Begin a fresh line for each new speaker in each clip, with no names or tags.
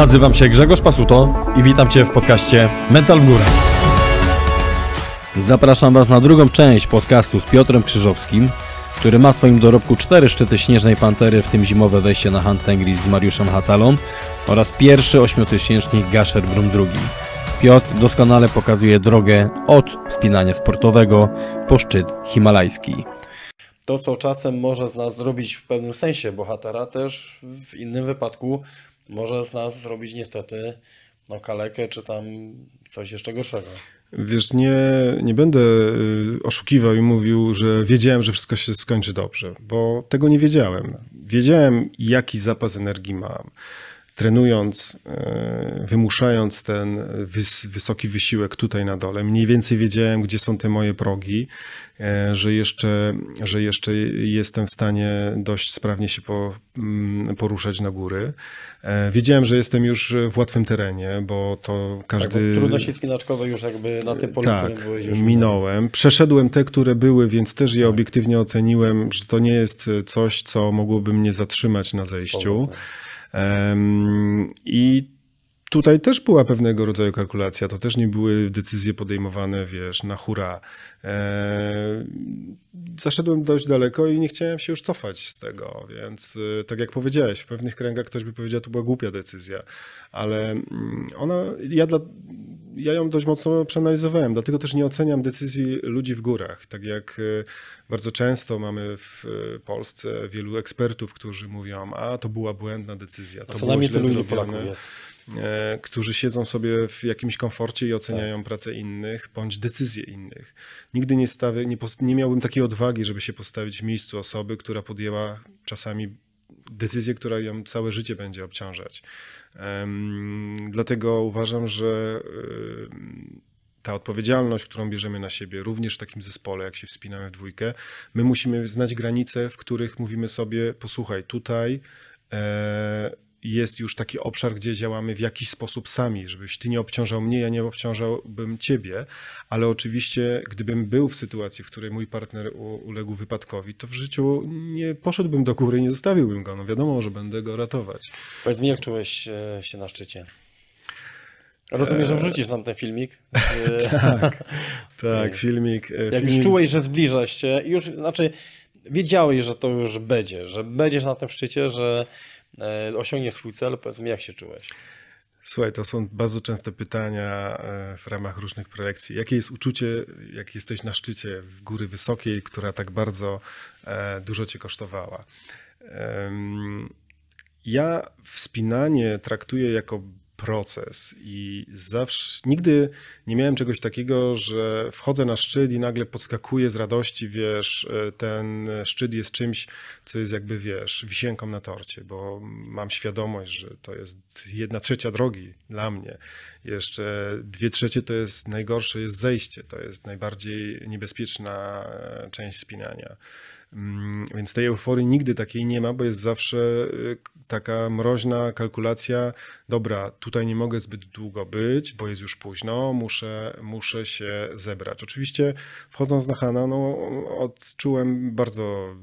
Nazywam się Grzegorz Pasuto i witam Cię w podcaście Mental w Górę. Zapraszam Was na drugą część podcastu z Piotrem Krzyżowskim, który ma w swoim dorobku cztery szczyty Śnieżnej Pantery, w tym zimowe wejście na Hunt z Mariuszem Hatalą oraz pierwszy ośmiotysięcznik Gasher Brum II. Piotr doskonale pokazuje drogę od spinania sportowego po szczyt himalajski. To, co czasem może z nas zrobić w pewnym sensie bohatera, też w innym wypadku może z nas zrobić niestety no, kalekę czy tam coś jeszcze gorszego.
Wiesz, nie, nie będę y, oszukiwał i mówił, że wiedziałem, że wszystko się skończy dobrze, bo tego nie wiedziałem. Wiedziałem, jaki zapas energii mam trenując, e, wymuszając ten wys, wysoki wysiłek tutaj na dole, mniej więcej wiedziałem, gdzie są te moje progi, e, że jeszcze, że jeszcze jestem w stanie dość sprawnie się po, mm, poruszać na góry. E, wiedziałem, że jestem już w łatwym terenie, bo to każdy... Tak, bo trudności
spinaczkowe już jakby na tym polu, tak,
minąłem. Przeszedłem te, które były, więc też je tak. obiektywnie oceniłem, że to nie jest coś, co mogłoby mnie zatrzymać na zejściu. Spoko, tak. I tutaj też była pewnego rodzaju kalkulacja, to też nie były decyzje podejmowane, wiesz, na hura. E, zaszedłem dość daleko i nie chciałem się już cofać z tego, więc y, tak jak powiedziałeś, w pewnych kręgach ktoś by powiedział, to była głupia decyzja, ale mm, ona, ja, dla, ja ją dość mocno przeanalizowałem, dlatego też nie oceniam decyzji ludzi w górach, tak jak y, bardzo często mamy w y, Polsce wielu ekspertów, którzy mówią, a to była błędna decyzja, to a co było źle zrobione, e, którzy siedzą sobie w jakimś komforcie i oceniają tak. pracę innych, bądź decyzje innych nigdy nie, stawię, nie, nie miałbym takiej odwagi, żeby się postawić w miejscu osoby, która podjęła czasami decyzję, która ją całe życie będzie obciążać. Dlatego uważam, że y, ta odpowiedzialność, którą bierzemy na siebie, również w takim zespole, jak się wspinamy w dwójkę, my musimy znać granice, w których mówimy sobie: posłuchaj, tutaj. E, jest już taki obszar, gdzie działamy w jakiś sposób sami, żebyś ty nie obciążał mnie, ja nie obciążałbym ciebie, ale oczywiście gdybym był w sytuacji, w której mój partner uległ wypadkowi, to w życiu nie poszedłbym do góry, nie zostawiłbym go, no wiadomo, że będę go ratować. Powiedz mi, jak czułeś e, się na szczycie? Rozumiem, że e, wrzucisz nam ten filmik. E, tak,
tak, filmik. Jak filmik... już czułeś, że zbliżasz się i już, znaczy wiedziałeś, że to już będzie, że będziesz na tym szczycie, że E, osiągnie swój cel. Powiedz mi, jak się czułeś?
Słuchaj, to są bardzo częste pytania e, w ramach różnych projekcji. Jakie jest uczucie, jak jesteś na szczycie w góry wysokiej, która tak bardzo e, dużo cię kosztowała? Ja wspinanie traktuję jako proces i zawsze, nigdy nie miałem czegoś takiego, że wchodzę na szczyt i nagle podskakuję z radości, wiesz, e, ten szczyt jest czymś, co jest jakby, wiesz, wisienką na torcie, bo mam świadomość, że to jest jedna trzecia drogi dla mnie. Jeszcze dwie trzecie to jest najgorsze, jest zejście, to jest najbardziej niebezpieczna e, część spinania. Mm, więc tej euforii nigdy takiej nie ma, bo jest zawsze y, taka mroźna kalkulacja, dobra, tutaj nie mogę zbyt długo być, bo jest już późno, muszę, muszę się zebrać. Oczywiście wchodząc na Hana, no, odczułem bardzo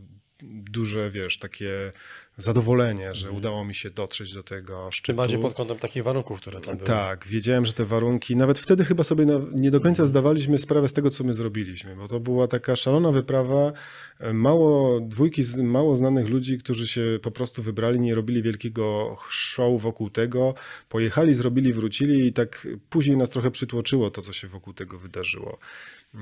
duże, wiesz, takie zadowolenie, że mhm. udało mi się dotrzeć do tego szczytu. Tym bardziej pod kątem takich warunków, które tam były. Tak, wiedziałem, że te warunki, nawet wtedy chyba sobie nie do końca mhm. zdawaliśmy sprawę z tego, co my zrobiliśmy, bo to była taka szalona wyprawa, e, mało, dwójki mało znanych ludzi, którzy się po prostu wybrali, nie robili wielkiego show wokół tego, pojechali, zrobili, wrócili i tak później nas trochę przytłoczyło to, co się wokół tego wydarzyło.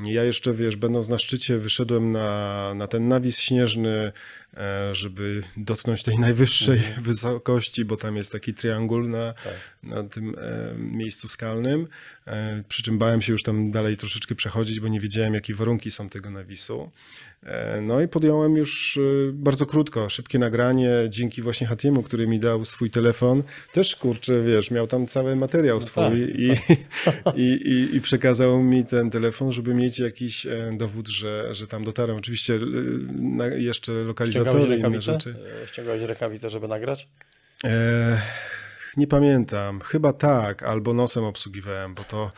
Ja jeszcze, wiesz, będąc na szczycie, wyszedłem na, na ten nawis śnieżny, e, żeby dotknąć tej najwyższej mhm. wysokości, bo tam jest taki triangul na, tak. na tym e, miejscu skalnym. E, przy czym bałem się już tam dalej troszeczkę przechodzić, bo nie wiedziałem, jakie warunki są tego nawisu. E, no i podjąłem już e, bardzo krótko, szybkie nagranie dzięki właśnie Hatiemu, który mi dał swój telefon. Też kurczę, wiesz, miał tam cały materiał no swój tak, i, tak. I, i, I, przekazał mi ten telefon, żeby mieć jakiś e, dowód, że, że tam dotarłem. Oczywiście jeszcze lokalizatory i inne rzeczy.
Ściągałeś rękawice, żeby nagrać?
Nie pamiętam. Chyba tak, albo nosem obsługiwałem, bo to,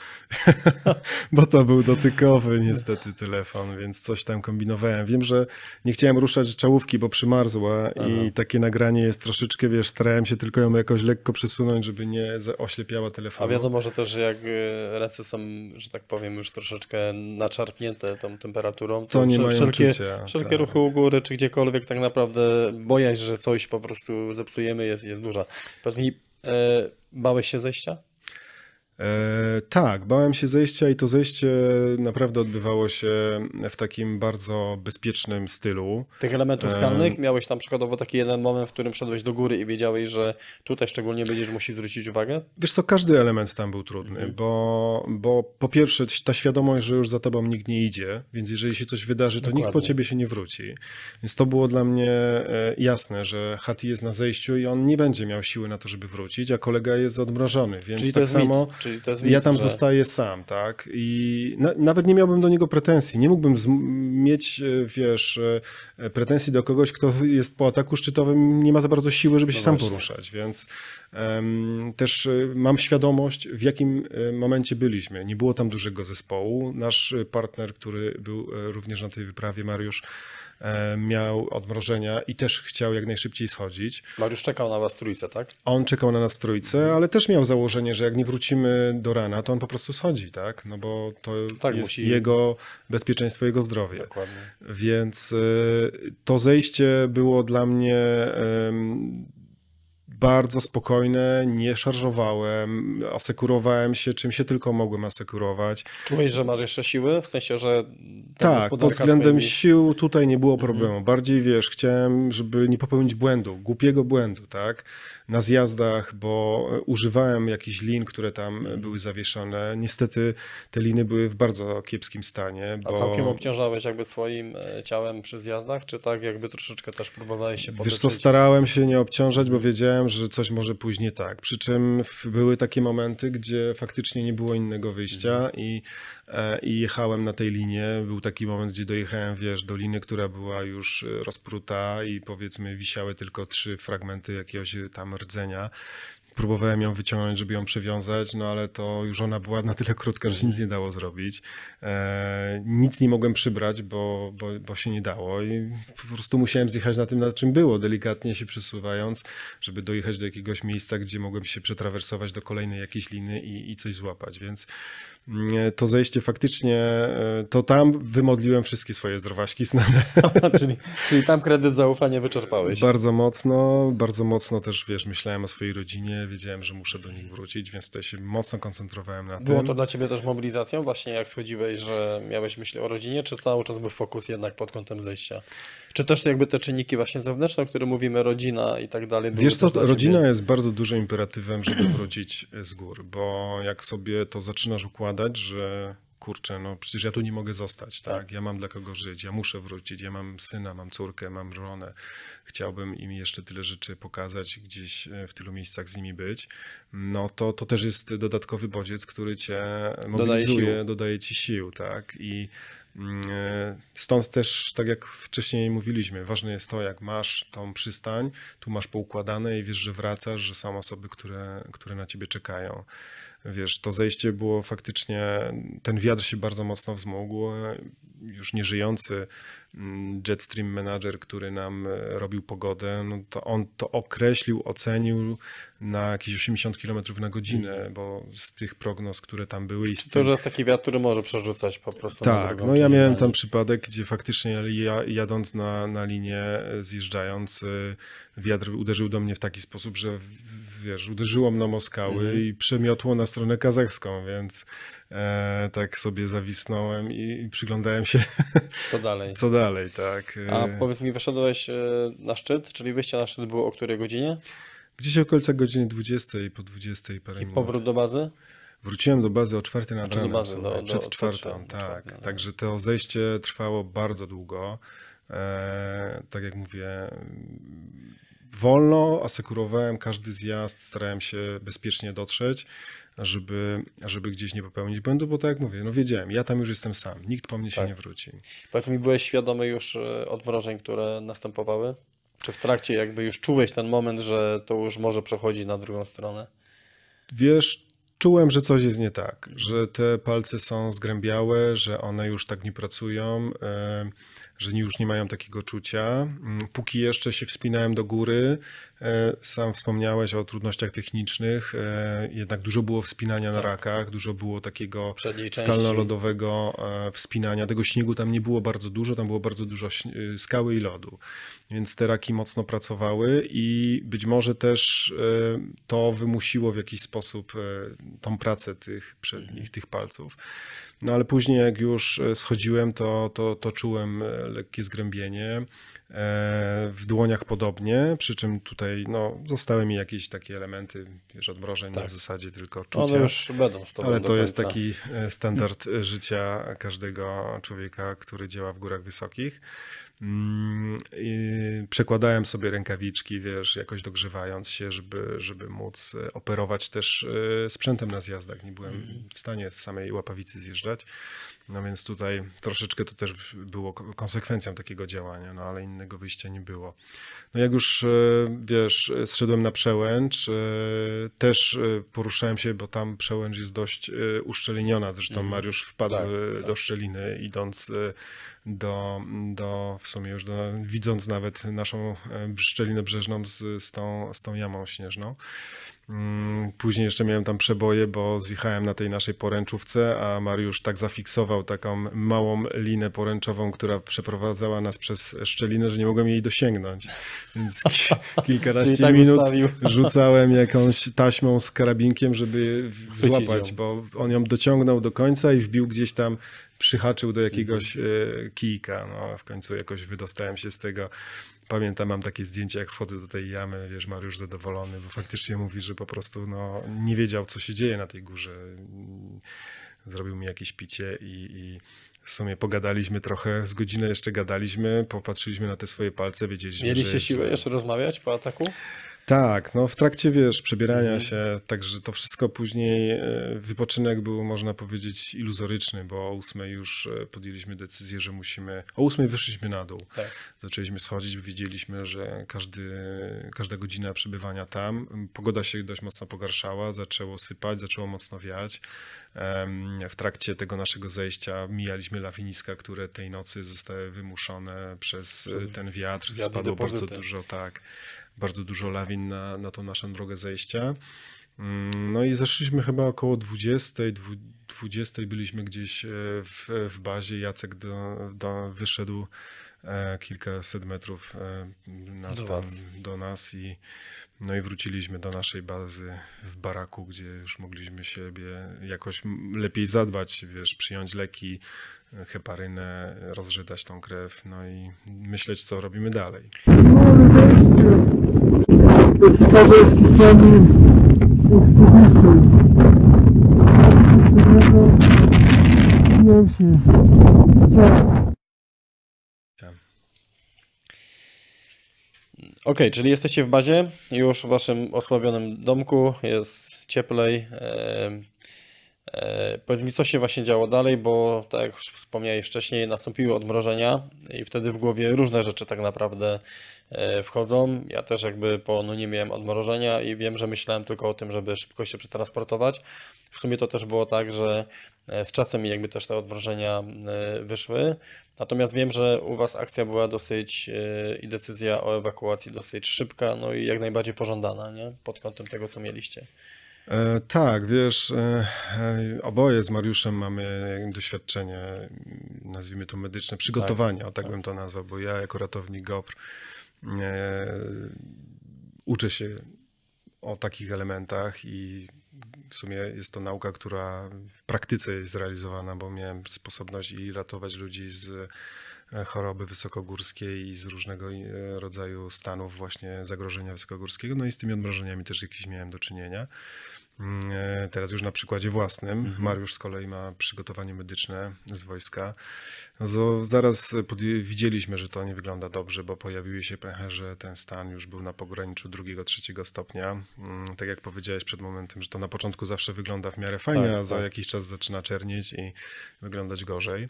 bo to był dotykowy niestety telefon, więc coś tam kombinowałem. Wiem, że nie chciałem ruszać czołówki, bo przymarzła Aha. i takie nagranie jest troszeczkę, wiesz, starałem się tylko ją jakoś lekko przesunąć, żeby nie oślepiała telefonu. A wiadomo, że
też jak y, ręce są, że tak powiem, już troszeczkę naczarpnięte tą temperaturą, to, to nie mają wszelkie, czucia. Wszelkie tak. ruchy u góry czy gdziekolwiek tak naprawdę bojaźń, że coś po prostu zepsujemy jest, jest duża. Powiedz mi, E,
bałeś się zejścia? E, tak, bałem się zejścia i to zejście naprawdę odbywało się w takim bardzo bezpiecznym stylu. Tych elementów e, skalnych e...
miałeś tam przykładowo taki jeden moment, w którym szedłeś do góry i wiedziałeś, że tutaj szczególnie będziesz musiał zwrócić uwagę?
Wiesz co, każdy element tam był trudny, mhm. bo, bo po pierwsze ta świadomość, że już za tobą nikt nie idzie, więc jeżeli się coś wydarzy, to Dokładnie. nikt po ciebie się nie wróci. Więc to było dla mnie e, jasne, że Hati jest na zejściu i on nie będzie miał siły na to, żeby wrócić, a kolega jest odmrożony, więc Czyli tak samo... Mit czyli to jest ja tam że... zostaję sam, tak? I na, nawet nie miałbym do niego pretensji. Nie mógłbym mieć, e, wiesz, e, pretensji do kogoś, kto jest po ataku szczytowym, nie ma za bardzo siły, żeby się no sam poruszać, więc um, też e, mam świadomość, w jakim momencie byliśmy. Nie było tam dużego zespołu. Nasz partner, który był również na tej wyprawie, Mariusz, E, miał odmrożenia i też chciał jak najszybciej schodzić. Mariusz czekał na was trójce, tak? On czekał na nas trójce, mhm. ale też miał założenie, że jak nie wrócimy do rana, to on po prostu schodzi, tak? No bo to tak, jest musi... jego bezpieczeństwo, jego zdrowie. Dokładnie. Więc e, to zejście było dla mnie bardzo spokojne, nie szarżowałem, asekurowałem się czym się tylko mogłem asekurować. Czułeś, że
masz jeszcze siły? W sensie, że...
Tak, pod względem twoimi... sił tutaj nie było mhm. problemu. Bardziej, wiesz, chciałem, żeby nie popełnić błędu, głupiego błędu, tak? na zjazdach, bo e, używałem jakichś lin, które tam e, mhm. były zawieszone. Niestety te liny były w bardzo kiepskim stanie. Bo... A całkiem
obciążałeś jakby swoim e, ciałem przy zjazdach, czy tak jakby troszeczkę też próbowałeś się podeszyć? Wiesz co,
starałem się nie obciążać, bo wiedziałem, że coś może pójść nie tak. Przy czym były takie momenty, gdzie faktycznie nie było innego wyjścia mhm. i, i jechałem na tej linie. Był taki moment, gdzie dojechałem, wiesz, do liny, która była już rozpruta i powiedzmy wisiały tylko trzy fragmenty jakiegoś tam rdzenia. Próbowałem ją wyciągnąć, żeby ją przywiązać, no ale to już ona była na tyle krótka, że nic nie dało zrobić. E, nic nie mogłem przybrać, bo, bo, bo się nie dało i po prostu musiałem zjechać na tym, na czym było, delikatnie się przesuwając, żeby dojechać do jakiegoś miejsca, gdzie mogłem się przetrawersować do kolejnej jakiejś liny i, i coś złapać, więc Mm, e, to zejście faktycznie, e, to tam wymodliłem wszystkie swoje zdrowaśki znane. czyli, czyli tam kredyt zaufania
wyczerpałeś. Bardzo
mocno, bardzo mocno też, wiesz, myślałem o swojej rodzinie, wiedziałem, że muszę do nich wrócić, więc tutaj się mocno koncentrowałem na tym. Było to
dla ciebie też mobilizacją właśnie, jak schodziłeś, że miałeś myśli o rodzinie, czy cały czas był fokus jednak pod kątem zejścia?
Czy też jakby te czynniki właśnie
zewnętrzne, o których mówimy, rodzina i tak dalej? Wiesz co, rodzina
jest bardzo dużym imperatywem, żeby wrócić z gór, bo jak sobie to zaczynasz układać, że kurczę, no przecież ja tu nie mogę zostać, tak? tak? Ja mam dla kogo żyć, ja muszę wrócić, ja mam syna, mam córkę, mam żonę. Chciałbym im jeszcze tyle rzeczy pokazać, gdzieś e, w tylu miejscach z nimi być. No to, to też jest dodatkowy bodziec, który cię mobilizuje, dodaje, dodaje ci sił, tak? I mm, e, Stąd też, tak jak wcześniej mówiliśmy, ważne jest to, jak masz tą przystań, tu masz poukładane i wiesz, że wracasz, że są osoby, które, które na ciebie czekają wiesz, to zejście było faktycznie, ten wiatr się bardzo mocno wzmógł. Już nieżyjący mm, Jetstream Manager, który nam e, robił pogodę, no to on to określił, ocenił na jakieś 80 km na godzinę, mhm. bo z tych prognoz, które tam były... I z To że
jest taki wiatr, który może przerzucać po prostu. Tak, no ja miałem tam
przypadek, gdzie faktycznie jadąc na, na linię, e, zjeżdżając, e, wiatr uderzył do mnie w taki sposób, że wiesz, uderzyło mną o skały mhm. i przemiotło na stronę kazachską, więc e, tak sobie zawisnąłem i, i, przyglądałem się.
Co dalej? Co dalej, tak. A powiedz
mi, wyszedłeś e,
na szczyt, czyli wyjście na szczyt było o której godzinie?
Gdzieś okolicach godziny 20, po 20 parę I minut. powrót do bazy? Wróciłem do bazy o czwartej nad ranem, przed do, czwartą, czwartą tak. No. Także to zejście trwało bardzo długo. E, tak jak mówię, wolno, asekurowałem każdy zjazd, starałem się bezpiecznie dotrzeć, żeby, żeby gdzieś nie popełnić błędu, bo tak jak mówię, no wiedziałem, ja tam już jestem sam, nikt po mnie się tak. nie wróci.
Powiedz mi, byłeś świadomy już e, odmrożeń, które następowały? Czy w trakcie jakby już czułeś ten moment, że to już może przechodzić na drugą stronę?
Wiesz, czułem, że coś jest nie tak, że te palce są zgrębiałe, że one już tak nie pracują. Yy że już nie mają takiego czucia. Mm, póki jeszcze się wspinałem do góry, E, sam wspomniałeś o trudnościach technicznych, e, jednak dużo było wspinania na tak. rakach, dużo było takiego skalno-lodowego e, wspinania. Tego śniegu tam nie było bardzo dużo, tam było bardzo dużo skały i lodu, więc te raki mocno pracowały i być może też to wymusiło w jakiś sposób tą pracę tych przednich, mhm. tych palców. No ale później jak już schodziłem, to, to, to czułem lekkie zgrębienie. E, w dłoniach podobnie, przy czym tutaj no, zostały mi jakieś takie elementy wiesz, odmrożeń tak. na zasadzie tylko no, czucia. One już będą z tobą Ale to jest taki e, standard życia każdego człowieka, który działa w górach wysokich. Mm, I przekładałem sobie rękawiczki, wiesz, jakoś dogrzewając się, żeby, żeby móc e, operować też sprzętem na zjazdach. Nie byłem mhm. w stanie w samej łapawicy zjeżdżać. No więc tutaj troszeczkę to też było konsekwencją takiego działania, no ale innego wyjścia nie było. No jak już e, wiesz, zszedłem na przełęcz, e, też e, poruszałem się, bo tam przełęcz jest dość uszczeliniona. Zresztą mhm. Mariusz wpadł tak, tak. do tak. szczeliny, idąc do, do w sumie już do, widząc nawet naszą szczelinę brzeżną z, z, tą, z tą jamą śnieżną. Mm, później jeszcze miałem tam przeboje, bo zjechałem na tej naszej poręczówce, a Mariusz tak zafiksował taką małą linę poręczową, która przeprowadzała nas przez szczelinę, że nie mogłem jej dosięgnąć. Więc kilkanaście tak minut rzucałem jakąś taśmą z karabinkiem, żeby złapać, bo on ją dociągnął do końca i wbił gdzieś tam przyhaczył do jakiegoś mhm. e, kijka. No, w końcu jakoś wydostałem się z tego Pamiętam, mam takie zdjęcie, jak wchodzę do tej jamy, wiesz, Mariusz zadowolony, bo faktycznie mówi, że po prostu no, nie wiedział, co się dzieje na tej górze. Zrobił mi jakieś picie i, i w sumie pogadaliśmy trochę, z godzinę jeszcze gadaliśmy, popatrzyliśmy na te swoje palce, wiedzieliśmy, Mieliście że... Mieliście siłę jeszcze rozmawiać po ataku? Tak, no w trakcie, wiesz, przebierania mhm. się, także to wszystko później, e, wypoczynek był, można powiedzieć, iluzoryczny, bo o ósmej już e, podjęliśmy decyzję, że musimy, o ósmej wyszliśmy na dół. Tak. Zaczęliśmy schodzić, widzieliśmy, że każdy, każda godzina przebywania tam, pogoda się dość mocno pogarszała, zaczęło sypać, zaczęło mocno wiać. W trakcie tego naszego zejścia mijaliśmy lawiniska, które tej nocy zostały wymuszone przez, e, przez ten wiatr. Spadło bardzo dużo, tak bardzo dużo lawin na, na tą naszą drogę zejścia. Mm, no i zeszliśmy chyba około 20, 20 byliśmy gdzieś e, w, w bazie. Jacek do, do wyszedł e, kilkaset metrów e, do, do, nas i no i wróciliśmy do naszej bazy w baraku, gdzie już mogliśmy siebie jakoś lepiej zadbać, wiesz, przyjąć leki, heparynę, rozrzedać tą krew, no i myśleć co robimy dalej. Podstawę się
Ok, czyli jesteście w bazie, już w waszym osławionym domku, jest cieplej. Yy E, powiedz mi, co się właśnie działo dalej, bo tak jak już wspomniałeś wcześniej, nastąpiły odmrożenia i wtedy w głowie różne rzeczy tak naprawdę e, wchodzą. Ja też jakby po no nie miałem odmrożenia i wiem, że myślałem tylko o tym, żeby szybko się przetransportować. W sumie to też było tak, że e, z czasem jakby też te odmrożenia wyszły. Natomiast wiem, że u Was akcja była dosyć i decyzja o ewakuacji dosyć szybka, no i jak najbardziej pożądana, nie? Pod kątem tego, co mieliście.
E, tak, wiesz, e, e, oboje z Mariuszem mamy doświadczenie, mm, nazwijmy to medyczne, przygotowania, tak, o tak, tak, bym to nazwał, bo ja jako ratownik GOPR e, uczę się o takich elementach i w sumie jest to nauka, która w praktyce jest realizowana, bo miałem sposobność i ratować ludzi z E, choroby wysokogórskiej i z różnego e, rodzaju stanów właśnie zagrożenia wysokogórskiego. No i z tymi odmrożeniami też jakieś miałem do czynienia. Mm, e, teraz już na przykładzie własnym. Mhm. Mariusz z kolei ma przygotowanie medyczne z wojska. No, zaraz widzieliśmy, że to nie wygląda dobrze, bo pojawiły się pęcherze, ten stan już był na pograniczu drugiego, trzeciego stopnia. Mm, tak jak powiedziałeś przed momentem, że to na początku zawsze wygląda w miarę fajnie, tak, a za tak. jakiś czas zaczyna czernieć i wyglądać gorzej.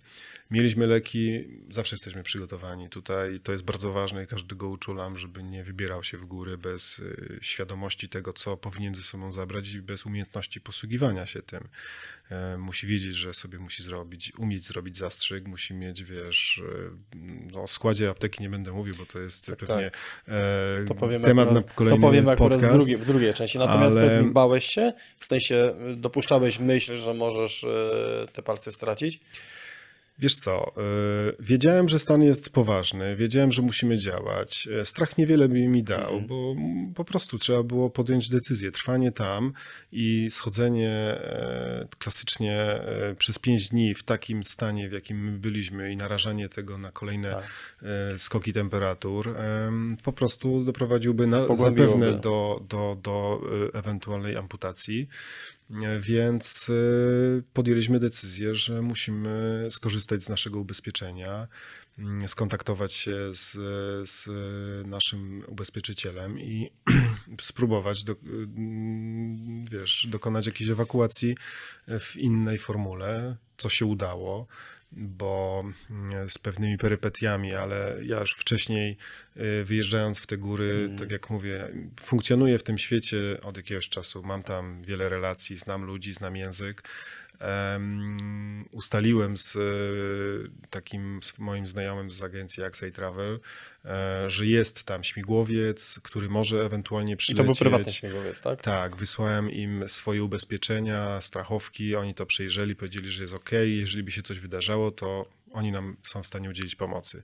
Mieliśmy leki, zawsze jesteśmy przygotowani tutaj. To jest bardzo ważne i każdego uczulam, żeby nie wybierał się w góry bez y, świadomości tego, co powinien ze sobą zabrać i bez zakres umiejętności posługiwania się tym. E, musi wiedzieć, że sobie musi zrobić, umieć zrobić zastrzyk, musi mieć, wiesz, e, no, o składzie apteki nie będę mówił, bo to jest tak, pewnie tak. E, to temat akurat, na kolejny To powiem podcast, w, drugiej, w drugiej części. Natomiast ale... bałeś się? W
sensie dopuszczałeś myśl, że możesz te palce stracić?
Wiesz co, y, wiedziałem, że stan jest poważny, wiedziałem, że musimy działać. E, strach niewiele by mi dał, mhm. bo po prostu trzeba było podjąć decyzję. Trwanie tam i schodzenie e, klasycznie e, przez pięć dni w takim stanie, w jakim byliśmy i narażanie tego na kolejne tak. skoki temperatur po prostu doprowadziłby na, zapewne do, do, do ewentualnej amputacji. Więc y, podjęliśmy decyzję, że musimy skorzystać z naszego ubezpieczenia, mm, skontaktować się z, z naszym ubezpieczycielem i spróbować do, mm, wiesz, dokonać jakiejś ewakuacji w innej formule, co się udało bo mm, z pewnymi perypetiami, ale ja już wcześniej y, wyjeżdżając w te góry, mm. tak jak mówię, funkcjonuję w tym świecie od jakiegoś czasu, mam tam wiele relacji, znam ludzi, znam język. Um, ustaliłem z y, takim z moim znajomym z agencji AXA Travel, E, że jest tam śmigłowiec, który może ewentualnie przylecieć. I to był prywatny śmigłowiec, tak? Tak, wysłałem im swoje ubezpieczenia, strachowki, oni to przejrzeli, powiedzieli, że jest ok, jeżeli by się coś wydarzało, to oni nam są w stanie udzielić pomocy.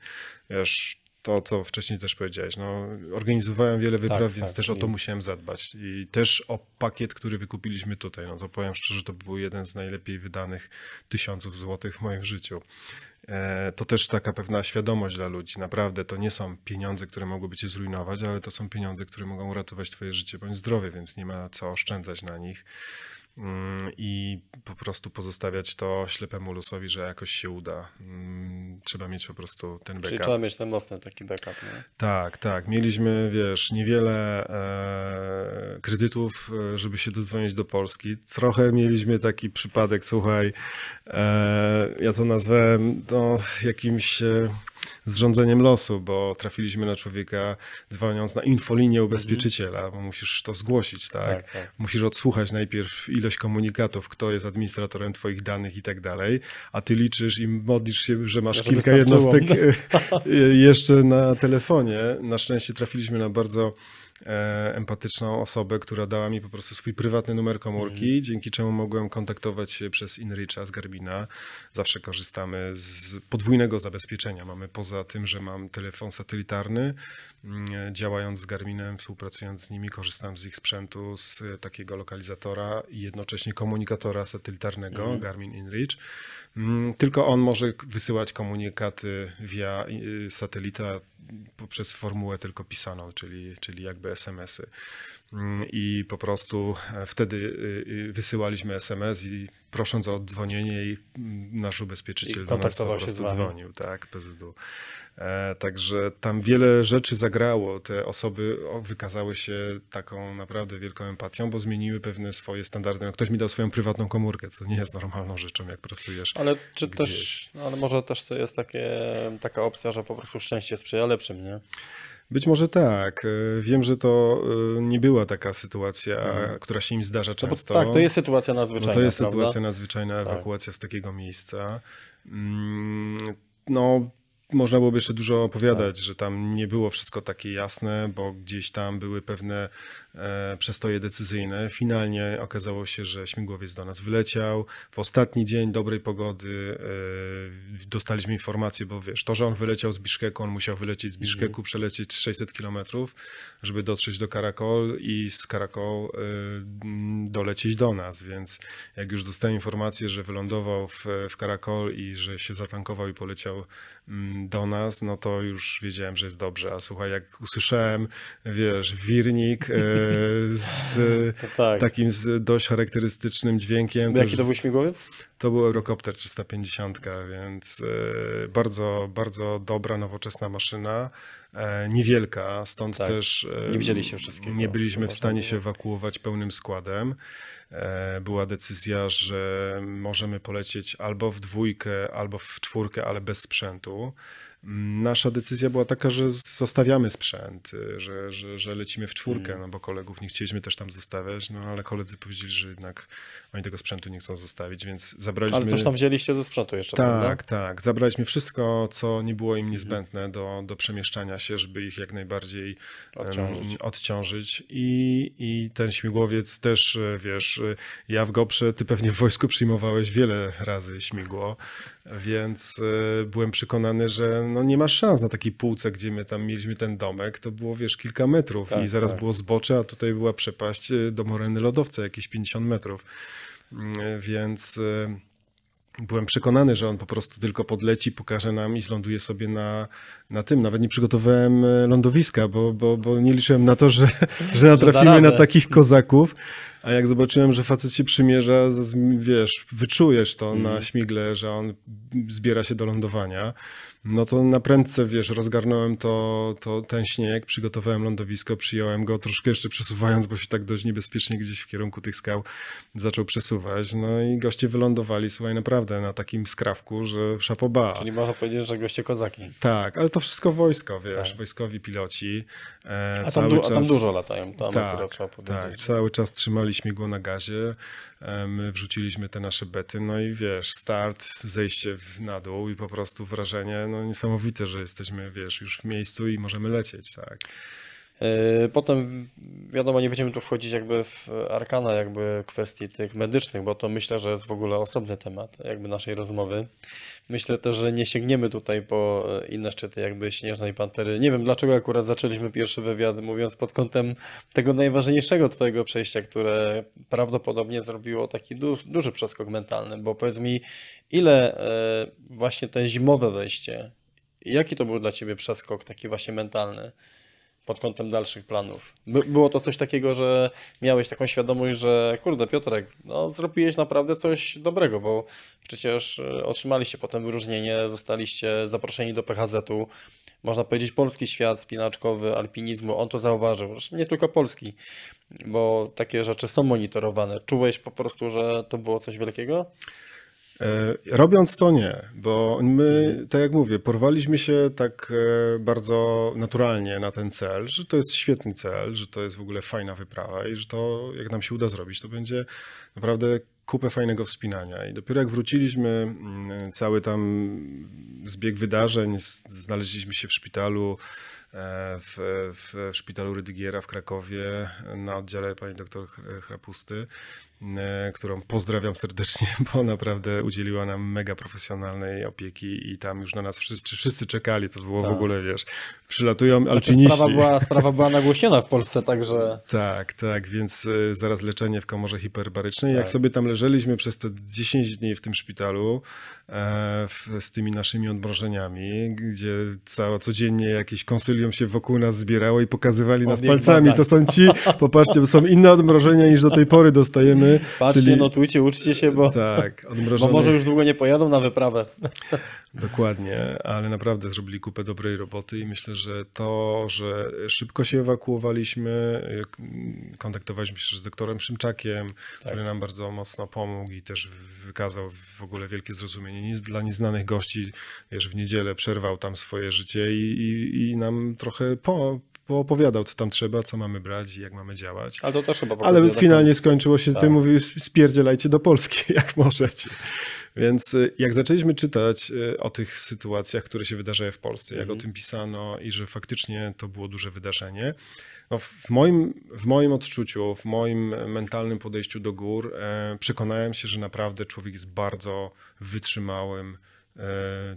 Wiesz, to, co wcześniej też powiedziałeś. No, organizowałem wiele wypraw, tak, więc tak, też i... o to musiałem zadbać. I też o pakiet, który wykupiliśmy tutaj. No to powiem szczerze, to był jeden z najlepiej wydanych tysiąców złotych w moim życiu. E, to też taka pewna świadomość dla ludzi. Naprawdę to nie są pieniądze, które mogłyby cię zrujnować, ale to są pieniądze, które mogą uratować twoje życie bądź zdrowie, więc nie ma co oszczędzać na nich. Mm, i po prostu pozostawiać to ślepemu losowi, że jakoś się uda. Mm, trzeba mieć po prostu ten backup. Czyli trzeba mieć
ten mocny taki backup. Nie?
Tak, tak. Mieliśmy, wiesz, niewiele e, kredytów, e, żeby się dodzwonić do Polski. Trochę mieliśmy taki przypadek, słuchaj, e, ja to nazwałem no, jakimś... E, z rządzeniem losu, bo trafiliśmy na człowieka dzwoniąc na infolinię ubezpieczyciela, bo musisz to zgłosić, tak? tak, tak. Musisz odsłuchać najpierw ilość komunikatów, kto jest administratorem twoich danych i tak dalej, a ty liczysz i modlisz się, że masz ja kilka jednostek jeszcze na telefonie. Na szczęście trafiliśmy na bardzo e, empatyczną osobę, która dała mi po prostu swój prywatny numer komórki, mm. dzięki czemu mogłem kontaktować się przez InRicha z Garbina. Zawsze korzystamy z podwójnego zabezpieczenia. Mamy poza poza tym, że mam telefon satelitarny, mm, działając z Garminem, współpracując z nimi, korzystam z ich sprzętu, z e, takiego lokalizatora i jednocześnie komunikatora satelitarnego mhm. Garmin InReach. Mm, tylko on może wysyłać komunikaty via y, satelita poprzez formułę tylko pisaną, czyli, czyli jakby SMS-y. Mm, I po prostu e, wtedy y, y, wysyłaliśmy SMS i prosząc o oddzwonienie i mm, nasz ubezpieczyciel I do nas po prostu dzwonił, tak, PZU. E, także tam wiele rzeczy zagrało. Te osoby wykazały się taką naprawdę wielką empatią, bo zmieniły pewne swoje standardy. No, ktoś mi dał swoją prywatną komórkę, co nie jest normalną rzeczą, jak pracujesz. Ale czy gdzieś. też, no, ale może
też to jest takie, taka opcja, że po prostu szczęście sprzyja lepszym, nie?
Być może tak. E, wiem, że to e, nie była taka sytuacja, mhm. która się im zdarza no często. No tak, to jest sytuacja nadzwyczajna. No to jest sytuacja nadzwyczajna, tak. ewakuacja tak. z takiego miejsca. Mm, no, można byłoby jeszcze dużo opowiadać, tak. że tam nie było wszystko takie jasne, bo gdzieś tam były pewne E, przestoje decyzyjne. Finalnie okazało się, że śmigłowiec do nas wyleciał. W ostatni dzień dobrej pogody e, dostaliśmy informację, bo wiesz, to, że on wyleciał z Biszkeku, on musiał wylecieć z Biszkeku, mhm. przelecieć 600 kilometrów, żeby dotrzeć do Karakol i z Karakol e, dolecieć do nas, więc jak już dostałem informację, że wylądował w, w Karakol i że się zatankował i poleciał mm, do nas, no to już wiedziałem, że jest dobrze. A słuchaj, jak usłyszałem, wiesz, wirnik, z tak. takim z dość charakterystycznym dźwiękiem. Jaki to był śmigłowiec? To był Eurocopter 350, więc e, bardzo, bardzo dobra, nowoczesna maszyna e, niewielka, stąd tak. też e, nie widzieliśmy wszystkiego. Nie byliśmy w stanie się ewakuować pełnym składem. Była decyzja, że możemy polecieć albo w dwójkę, albo w czwórkę, ale bez sprzętu nasza decyzja była taka, że zostawiamy sprzęt, y, że, że, że lecimy w czwórkę, mm. no bo kolegów nie chcieliśmy też tam zostawiać, no ale koledzy powiedzieli, że jednak oni tego sprzętu nie chcą zostawić, więc zabraliśmy... Ale coś tam wzięliście ze sprzętu jeszcze, Tak, prawda? tak. Zabraliśmy wszystko, co nie było im niezbędne do, do przemieszczania się, żeby ich jak najbardziej odciążyć. odciążyć. I, I ten śmigłowiec też, e, wiesz, e, ja w Goprze, ty pewnie w wojsku przyjmowałeś wiele razy śmigło, więc e, byłem przekonany, że no nie ma szans na takiej półce, gdzie my tam mieliśmy ten domek, to było wiesz kilka metrów tak, i zaraz tak. było zbocze, a tutaj była przepaść do Moreny Lodowca jakieś 50 metrów. Mm, więc y, byłem przekonany, że on po prostu tylko podleci, pokaże nam i zląduje sobie na, na tym. Nawet nie przygotowałem y, lądowiska, bo, bo, bo nie liczyłem na to, że, że natrafimy na takich kozaków. A jak zobaczyłem, że facet się przymierza, wiesz, wyczujesz to mm. na śmigle, że on zbiera się do lądowania no to na prędce, wiesz, rozgarnąłem to, to ten śnieg, przygotowałem lądowisko, przyjąłem go, troszkę jeszcze przesuwając, bo się tak dość niebezpiecznie gdzieś w kierunku tych skał zaczął przesuwać. No i goście wylądowali, słuchaj, naprawdę na takim skrawku, że szapoba. Czyli
można powiedzieć, że goście kozaki.
Tak, ale to wszystko wojsko, wiesz, tak. wojskowi piloci. E, a, tam a, tam dużo latają, tam tak, trzeba powiedzieć. Tak, cały czas trzymali śmigło na gazie, e, my wrzuciliśmy te nasze bety, no i wiesz, start, zejście w, na dół i po prostu wrażenie, no niesamowite, że jesteśmy, wiesz, już w miejscu i możemy lecieć, tak.
Yy, potem, wiadomo, nie będziemy tu wchodzić jakby w arkana jakby kwestii tych medycznych, bo to myślę, że jest w ogóle osobny temat jakby naszej rozmowy. Myślę też, że nie sięgniemy tutaj po e, inne szczyty jakby Śnieżnej Pantery. Nie wiem, dlaczego akurat zaczęliśmy pierwszy wywiad mówiąc pod kątem tego najważniejszego twojego przejścia, które prawdopodobnie zrobiło taki du duży przeskok mentalny, bo powiedz mi, ile e, właśnie te zimowe wejście, jaki to był dla ciebie przeskok taki właśnie mentalny? pod kątem dalszych planów? By, było to coś takiego, że miałeś taką świadomość, że kurde Piotrek, no zrobiłeś naprawdę coś dobrego, bo przecież y, otrzymaliście potem wyróżnienie, zostaliście zaproszeni do PHZ-u, można powiedzieć polski świat spinaczkowy, alpinizmu, on to zauważył, Zresztą nie tylko polski, bo takie rzeczy są monitorowane. Czułeś po prostu, że to było coś wielkiego?
E, robiąc to nie, bo my, tak jak mówię, porwaliśmy się tak e, bardzo naturalnie na ten cel, że to jest świetny cel, że to jest w ogóle fajna wyprawa i że to, jak nam się uda zrobić, to będzie naprawdę kupę fajnego wspinania. I dopiero jak wróciliśmy, mm, cały tam zbieg wydarzeń, znaleźliśmy się w szpitalu, e, w, w szpitalu Rydygiera w Krakowie na oddziale pani doktor Chrapusty. E, którą pozdrawiam serdecznie, bo naprawdę udzieliła nam mega profesjonalnej opieki i tam już na nas wszyscy, wszyscy czekali, to było tak. w ogóle, wiesz, przylatują znaczy, alpiniści. sprawa, była, sprawa była nagłośniona w Polsce, także... Tak, tak, więc e, zaraz leczenie w komorze hiperbarycznej. Tak. Jak sobie tam leżeliśmy przez te 10 dni w tym szpitalu e, z tymi naszymi odmrożeniami, gdzie cało, codziennie jakieś konsylium się wokół nas zbierało i pokazywali nas palcami, tak. to są ci, popatrzcie, bo są inne odmrożenia niż do tej pory dostajemy, Patrzcie, czyli...
notujcie, uczcie się, bo, tak, bo może już długo nie pojadą na wyprawę.
Dokładnie, ale naprawdę zrobili kupę dobrej roboty i myślę, że to, że szybko się ewakuowaliśmy, kontaktowaliśmy się z doktorem Szymczakiem, tak. który nam bardzo mocno pomógł i też wykazał w ogóle wielkie zrozumienie Nic dla nieznanych gości. Wiesz, w niedzielę przerwał tam swoje życie i, i, i nam trochę po, poopowiadał, co tam trzeba, co mamy brać i jak mamy działać. Ale to też chyba Ale finalnie skończyło się tak. tym, mówił, spierdzielajcie do Polski, jak możecie. Więc y, jak zaczęliśmy czytać y, o tych sytuacjach, które się wydarzają w Polsce, mhm. jak o mhm. tym pisano i że faktycznie to było duże wydarzenie, no w, moim, w moim odczuciu, w moim mentalnym podejściu do gór, e, przekonałem się, że naprawdę człowiek jest bardzo wytrzymałym, E,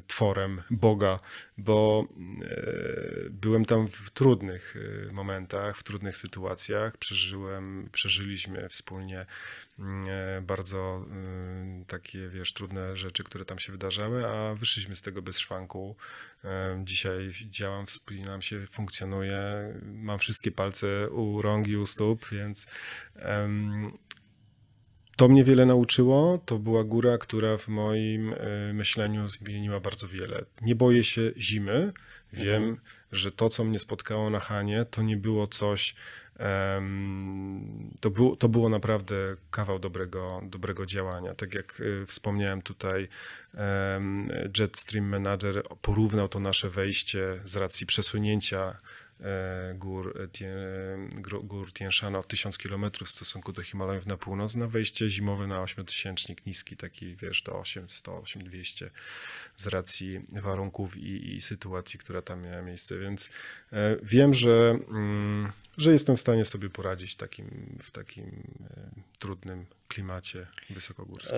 tworem Boga, bo e, byłem tam w trudnych e, momentach, w trudnych sytuacjach. Przeżyłem, przeżyliśmy wspólnie mm, bardzo takie, wiesz, trudne rzeczy, które tam się wydarzały, a wyszliśmy z tego bez szwanku. Dzisiaj działam, nam się, funkcjonuję, mam wszystkie palce u rąk i u stóp, więc to mnie wiele nauczyło. To była góra, która w moim e, myśleniu zmieniła bardzo wiele. Nie boję się zimy. Wiem, mhm. że to, co mnie spotkało na Hanie, to nie było coś. Um, to, był, to było naprawdę kawał dobrego, dobrego działania. Tak jak e, wspomniałem tutaj, um, Jetstream Manager porównał to nasze wejście z racji przesunięcia E, gór, e, e, gór Tien o 1000 km w stosunku do Himalajów na północ, na wejście zimowe na 8000 niski, taki wiesz, do 800, 8200 z racji warunków i, i, sytuacji, która tam miała miejsce, więc wiem, że, mm, że jestem w stanie sobie poradzić w takim, w takim trudnym klimacie wysokogórskim.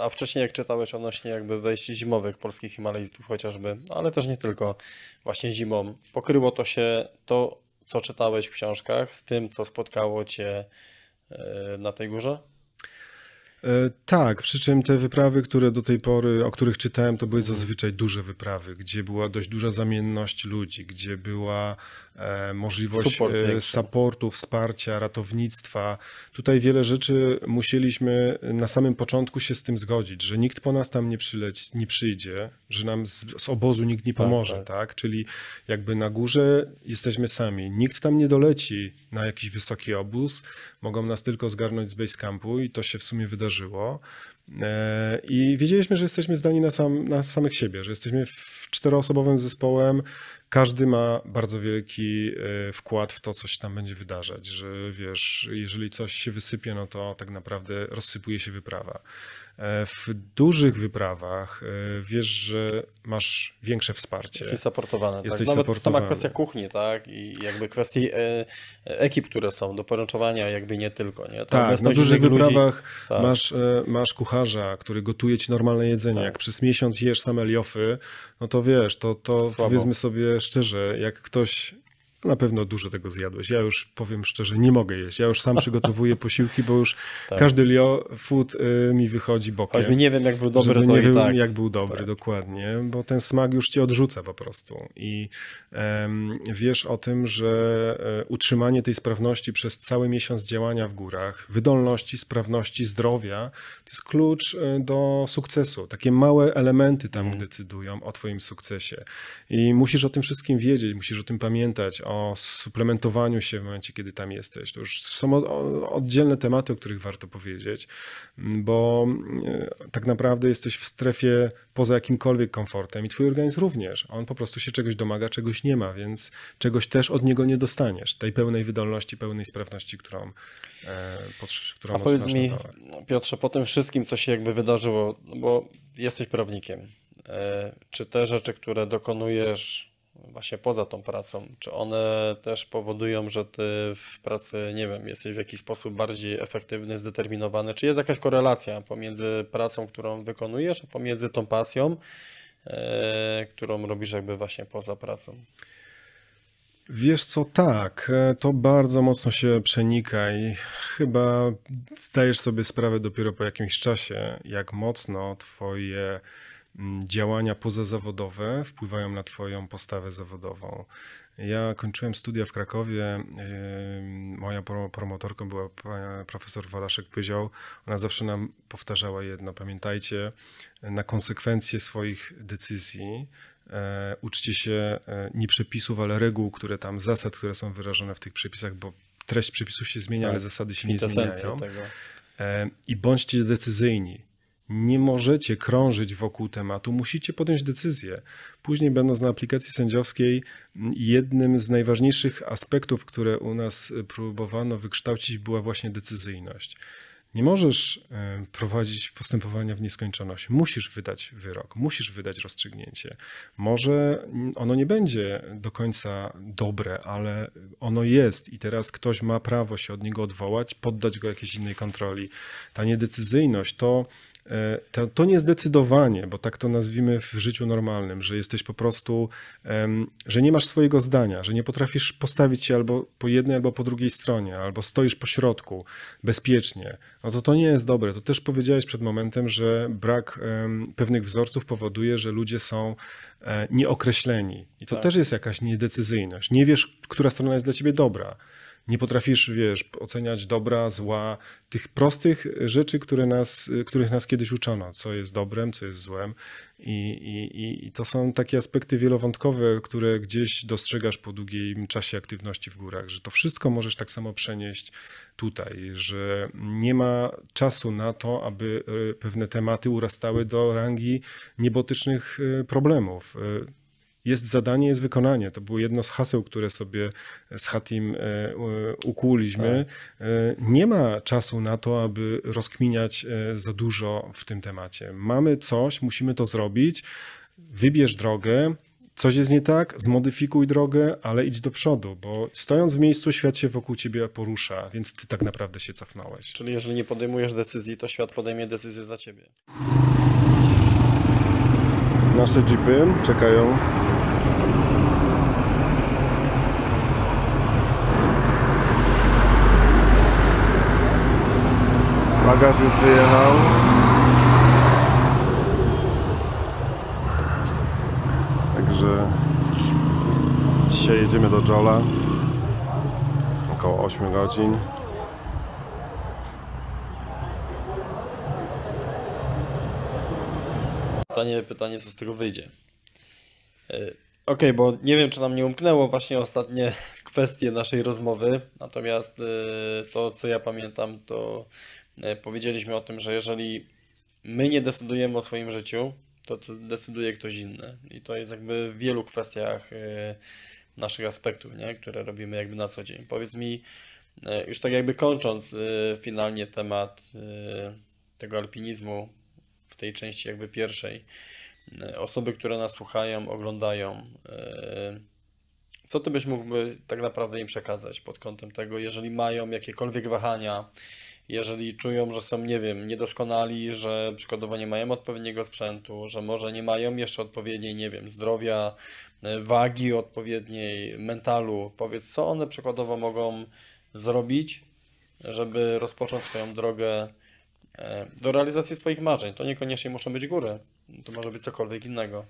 A wcześniej jak czytałeś odnośnie jakby wejść zimowych polskich Himalajstów chociażby, no ale też nie tylko, właśnie zimą, pokryło to się to, co czytałeś w książkach z tym, co spotkało cię e, na tej górze?
E, tak, przy czym te wyprawy, które do tej pory, o których czytałem, to były zazwyczaj duże wyprawy, gdzie była dość duża zamienność ludzi, gdzie była e, możliwość e, Support supportu, wsparcia, ratownictwa. Tutaj wiele rzeczy musieliśmy na samym początku się z tym zgodzić, że nikt po nas tam nie, przyleć, nie przyjdzie, że nam z, z obozu nikt nie tak, pomoże, tak, tak. tak, Czyli jakby na górze jesteśmy sami. Nikt tam nie doleci na jakiś wysoki obóz, mogą nas tylko zgarnąć z Basecampu i to się w sumie wydarzyło. E, I wiedzieliśmy, że jesteśmy zdani na, sam, na samych siebie, że jesteśmy w czteroosobowym zespołem. Każdy ma bardzo wielki e, wkład w to, co się tam będzie wydarzać, że wiesz, jeżeli coś się wysypie, no to tak naprawdę rozsypuje się wyprawa. E, w dużych wyprawach e, wiesz, że masz większe wsparcie. Jesteś supportowany. Tak? Jesteś tak? Nawet sama kwestia
kuchni, tak? I jakby kwestii e, ekip, które są do poręczowania, jakby nie tylko. Nie? Tak, na no dużych wyprawach ludzi, tak. masz,
tak. masz kucharza, który gotuje ci normalne jedzenie. Tak. Jak przez miesiąc jesz same liofy, no to wiesz, to, to powiedzmy sobie szczerze, jak ktoś na pewno dużo tego zjadłeś. Ja już powiem szczerze, nie mogę jeść. Ja już sam przygotowuję posiłki, bo już tak. każdy lio food y, mi wychodzi bokiem. Choćby nie wiem, jak był dobry, żeby to nie wiem, tak. jak był dobry, tak. dokładnie, bo ten smak już cię odrzuca po prostu. I um, wiesz o tym, że e, utrzymanie tej sprawności przez cały miesiąc działania w górach, wydolności, sprawności, zdrowia, to jest klucz e, do sukcesu. Takie małe elementy tam mm. decydują o twoim sukcesie. I musisz o tym wszystkim wiedzieć, musisz o tym pamiętać, o o suplementowaniu się w momencie, kiedy tam jesteś. To już są oddzielne tematy, o których warto powiedzieć, mm, bo e, tak naprawdę jesteś w strefie poza jakimkolwiek komfortem i twój organizm również. On po prostu się czegoś domaga, czegoś nie ma, więc czegoś też od niego nie dostaniesz. Tej pełnej wydolności, pełnej sprawności, którą, e, potrzebujesz A powiedz mi, Piotrze,
po tym wszystkim, co się jakby wydarzyło, no bo jesteś prawnikiem, e, czy te rzeczy, które dokonujesz właśnie poza tą pracą? Czy one też powodują, że ty w pracy, nie wiem, jesteś w jakiś sposób bardziej efektywny, zdeterminowany? Czy jest jakaś korelacja pomiędzy pracą, którą wykonujesz, a pomiędzy tą pasją, e, którą robisz jakby właśnie poza pracą?
Wiesz co, tak, e, to bardzo mocno się przenika i chyba zdajesz sobie sprawę dopiero po jakimś czasie, jak mocno twoje Mm, działania pozazawodowe wpływają na Twoją postawę zawodową. Ja kończyłem studia w Krakowie. Yy, moja promotorką była profesor Walaszek Pyział. Ona zawsze nam powtarzała jedno: pamiętajcie na konsekwencje swoich decyzji. Yy, uczcie się yy, nie przepisów, ale reguł, które tam, zasad, które są wyrażone w tych przepisach, bo treść przepisów się zmienia, tak. ale zasady się nie zmieniają. Tego. I bądźcie decyzyjni nie możecie krążyć wokół tematu, musicie podjąć decyzję. Później, będąc na aplikacji sędziowskiej, jednym z najważniejszych aspektów, które u nas próbowano wykształcić, była właśnie decyzyjność. Nie możesz e, prowadzić postępowania w nieskończoność. Musisz wydać wyrok, musisz wydać rozstrzygnięcie. Może mm, ono nie będzie do końca dobre, ale ono jest i teraz ktoś ma prawo się od niego odwołać, poddać go jakiejś innej kontroli. Ta niedecyzyjność to E, to, to niezdecydowanie, bo tak to nazwijmy w życiu normalnym, że jesteś po prostu, że nie masz swojego zdania, że nie potrafisz postawić się albo po jednej, albo po drugiej stronie, albo stoisz po środku bezpiecznie, no to to nie jest dobre. To też powiedziałeś przed momentem, że brak pewnych wzorców powoduje, że ludzie są e, nieokreśleni. I to tak. też jest jakaś niedecyzyjność. Nie wiesz, która strona jest dla ciebie dobra nie potrafisz, wiesz, oceniać dobra, zła, tych prostych rzeczy, które nas, których nas kiedyś uczono, co jest dobrem, co jest złem. I, i, I to są takie aspekty wielowątkowe, które gdzieś dostrzegasz po długim czasie aktywności w górach, że to wszystko możesz tak samo przenieść tutaj, że nie ma czasu na to, aby e, pewne tematy urastały do rangi niebotycznych e, problemów. E, jest zadanie, jest wykonanie. To było jedno z haseł, które sobie z Hatim e, ukuliśmy. Tak. E, nie ma czasu na to, aby rozkminiać e, za dużo w tym temacie. Mamy coś, musimy to zrobić. Wybierz drogę, coś jest nie tak, zmodyfikuj drogę, ale idź do przodu, bo stojąc w miejscu, świat się wokół ciebie porusza, więc ty tak naprawdę się cofnąłeś.
Czyli jeżeli nie podejmujesz decyzji, to świat podejmie decyzję za ciebie.
Nasze jeepy czekają Bagaż już wyjechał. Także dzisiaj jedziemy do Jola. Około 8 godzin.
Pytanie, pytanie co z tego wyjdzie. E, okej, okay, bo nie wiem, czy nam nie umknęło właśnie ostatnie kwestie naszej rozmowy, natomiast e, to, co ja pamiętam, to E, powiedzieliśmy o tym, że jeżeli my nie decydujemy o swoim życiu, to decyduje ktoś inny. I to jest jakby w wielu kwestiach e, naszych aspektów, nie? które robimy jakby na co dzień. Powiedz mi, e, już tak jakby kończąc finalnie temat tego alpinizmu w tej części jakby pierwszej, osoby, które nas słuchają, oglądają, co ty byś mógłby tak naprawdę im przekazać pod kątem tego, jeżeli mają jakiekolwiek wahania, jeżeli czują, że są, nie wiem, niedoskonali, że przykładowo nie mają odpowiedniego sprzętu, że może nie mają jeszcze odpowiedniej, nie wiem, zdrowia, e, wagi odpowiedniej, mentalu, powiedz, co one przykładowo mogą zrobić, żeby rozpocząć swoją drogę e, do realizacji swoich marzeń. To niekoniecznie muszą być góry, to może być cokolwiek innego.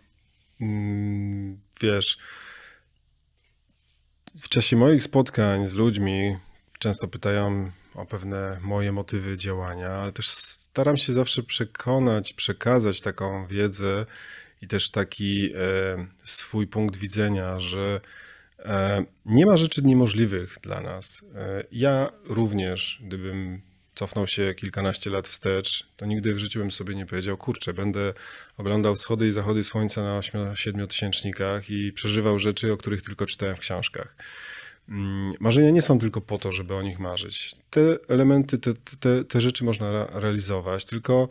Mm, wiesz, w czasie moich spotkań z ludźmi często pytają, o pewne moje motywy działania, ale też staram się zawsze przekonać, przekazać taką wiedzę i też taki e, swój punkt widzenia, że e, nie ma rzeczy niemożliwych dla nas. E, ja również, gdybym cofnął się kilkanaście lat wstecz, to nigdy w życiu bym sobie nie powiedział, kurczę, będę oglądał wschody i zachody słońca na 7-tysięcznikach i przeżywał rzeczy, o których tylko czytałem w książkach. Mm, marzenia nie są tylko po to, żeby o nich marzyć. Te elementy, te, te, te rzeczy można realizować, tylko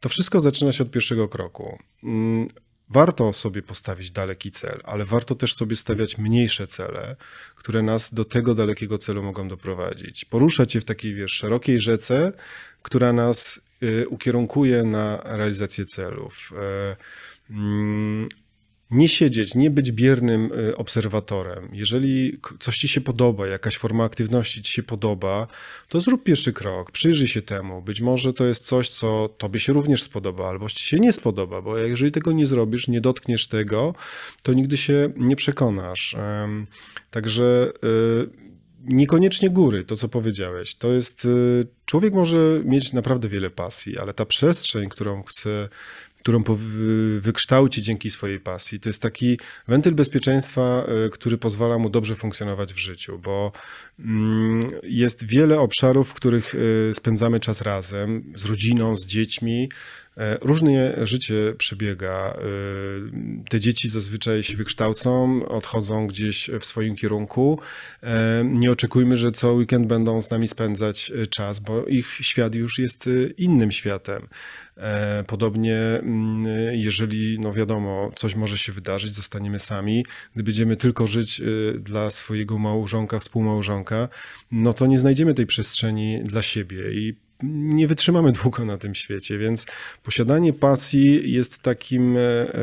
to wszystko zaczyna się od pierwszego kroku. Mm, warto sobie postawić daleki cel, ale warto też sobie stawiać mniejsze cele, które nas do tego dalekiego celu mogą doprowadzić. Poruszać się w takiej wiesz, szerokiej rzece, która nas y, ukierunkuje na realizację celów. E, mm, nie siedzieć, nie być biernym y, obserwatorem. Jeżeli coś ci się podoba, jakaś forma aktywności ci się podoba, to zrób pierwszy krok, przyjrzyj się temu. Być może to jest coś, co tobie się również spodoba, albo ci się nie spodoba, bo jeżeli tego nie zrobisz, nie dotkniesz tego, to nigdy się nie przekonasz. Także y, niekoniecznie góry, to co powiedziałeś. To jest y, Człowiek może mieć naprawdę wiele pasji, ale ta przestrzeń, którą chce, którą wykształci dzięki swojej pasji, to jest taki wentyl bezpieczeństwa, e, który pozwala mu dobrze funkcjonować w życiu, bo mm, jest wiele obszarów, w których e, spędzamy czas razem, z rodziną, z dziećmi. E, różnie życie przebiega. Te dzieci zazwyczaj się wykształcą, odchodzą gdzieś w swoim kierunku. Nie oczekujmy, że co weekend będą z nami spędzać czas, bo bo ich świat już jest y, innym światem. E, podobnie, mm, jeżeli, no wiadomo, coś może się wydarzyć, zostaniemy sami, gdy będziemy tylko żyć y, dla swojego małżonka, współmałżonka, no to nie znajdziemy tej przestrzeni dla siebie i nie wytrzymamy długo na tym świecie, więc posiadanie pasji jest takim e,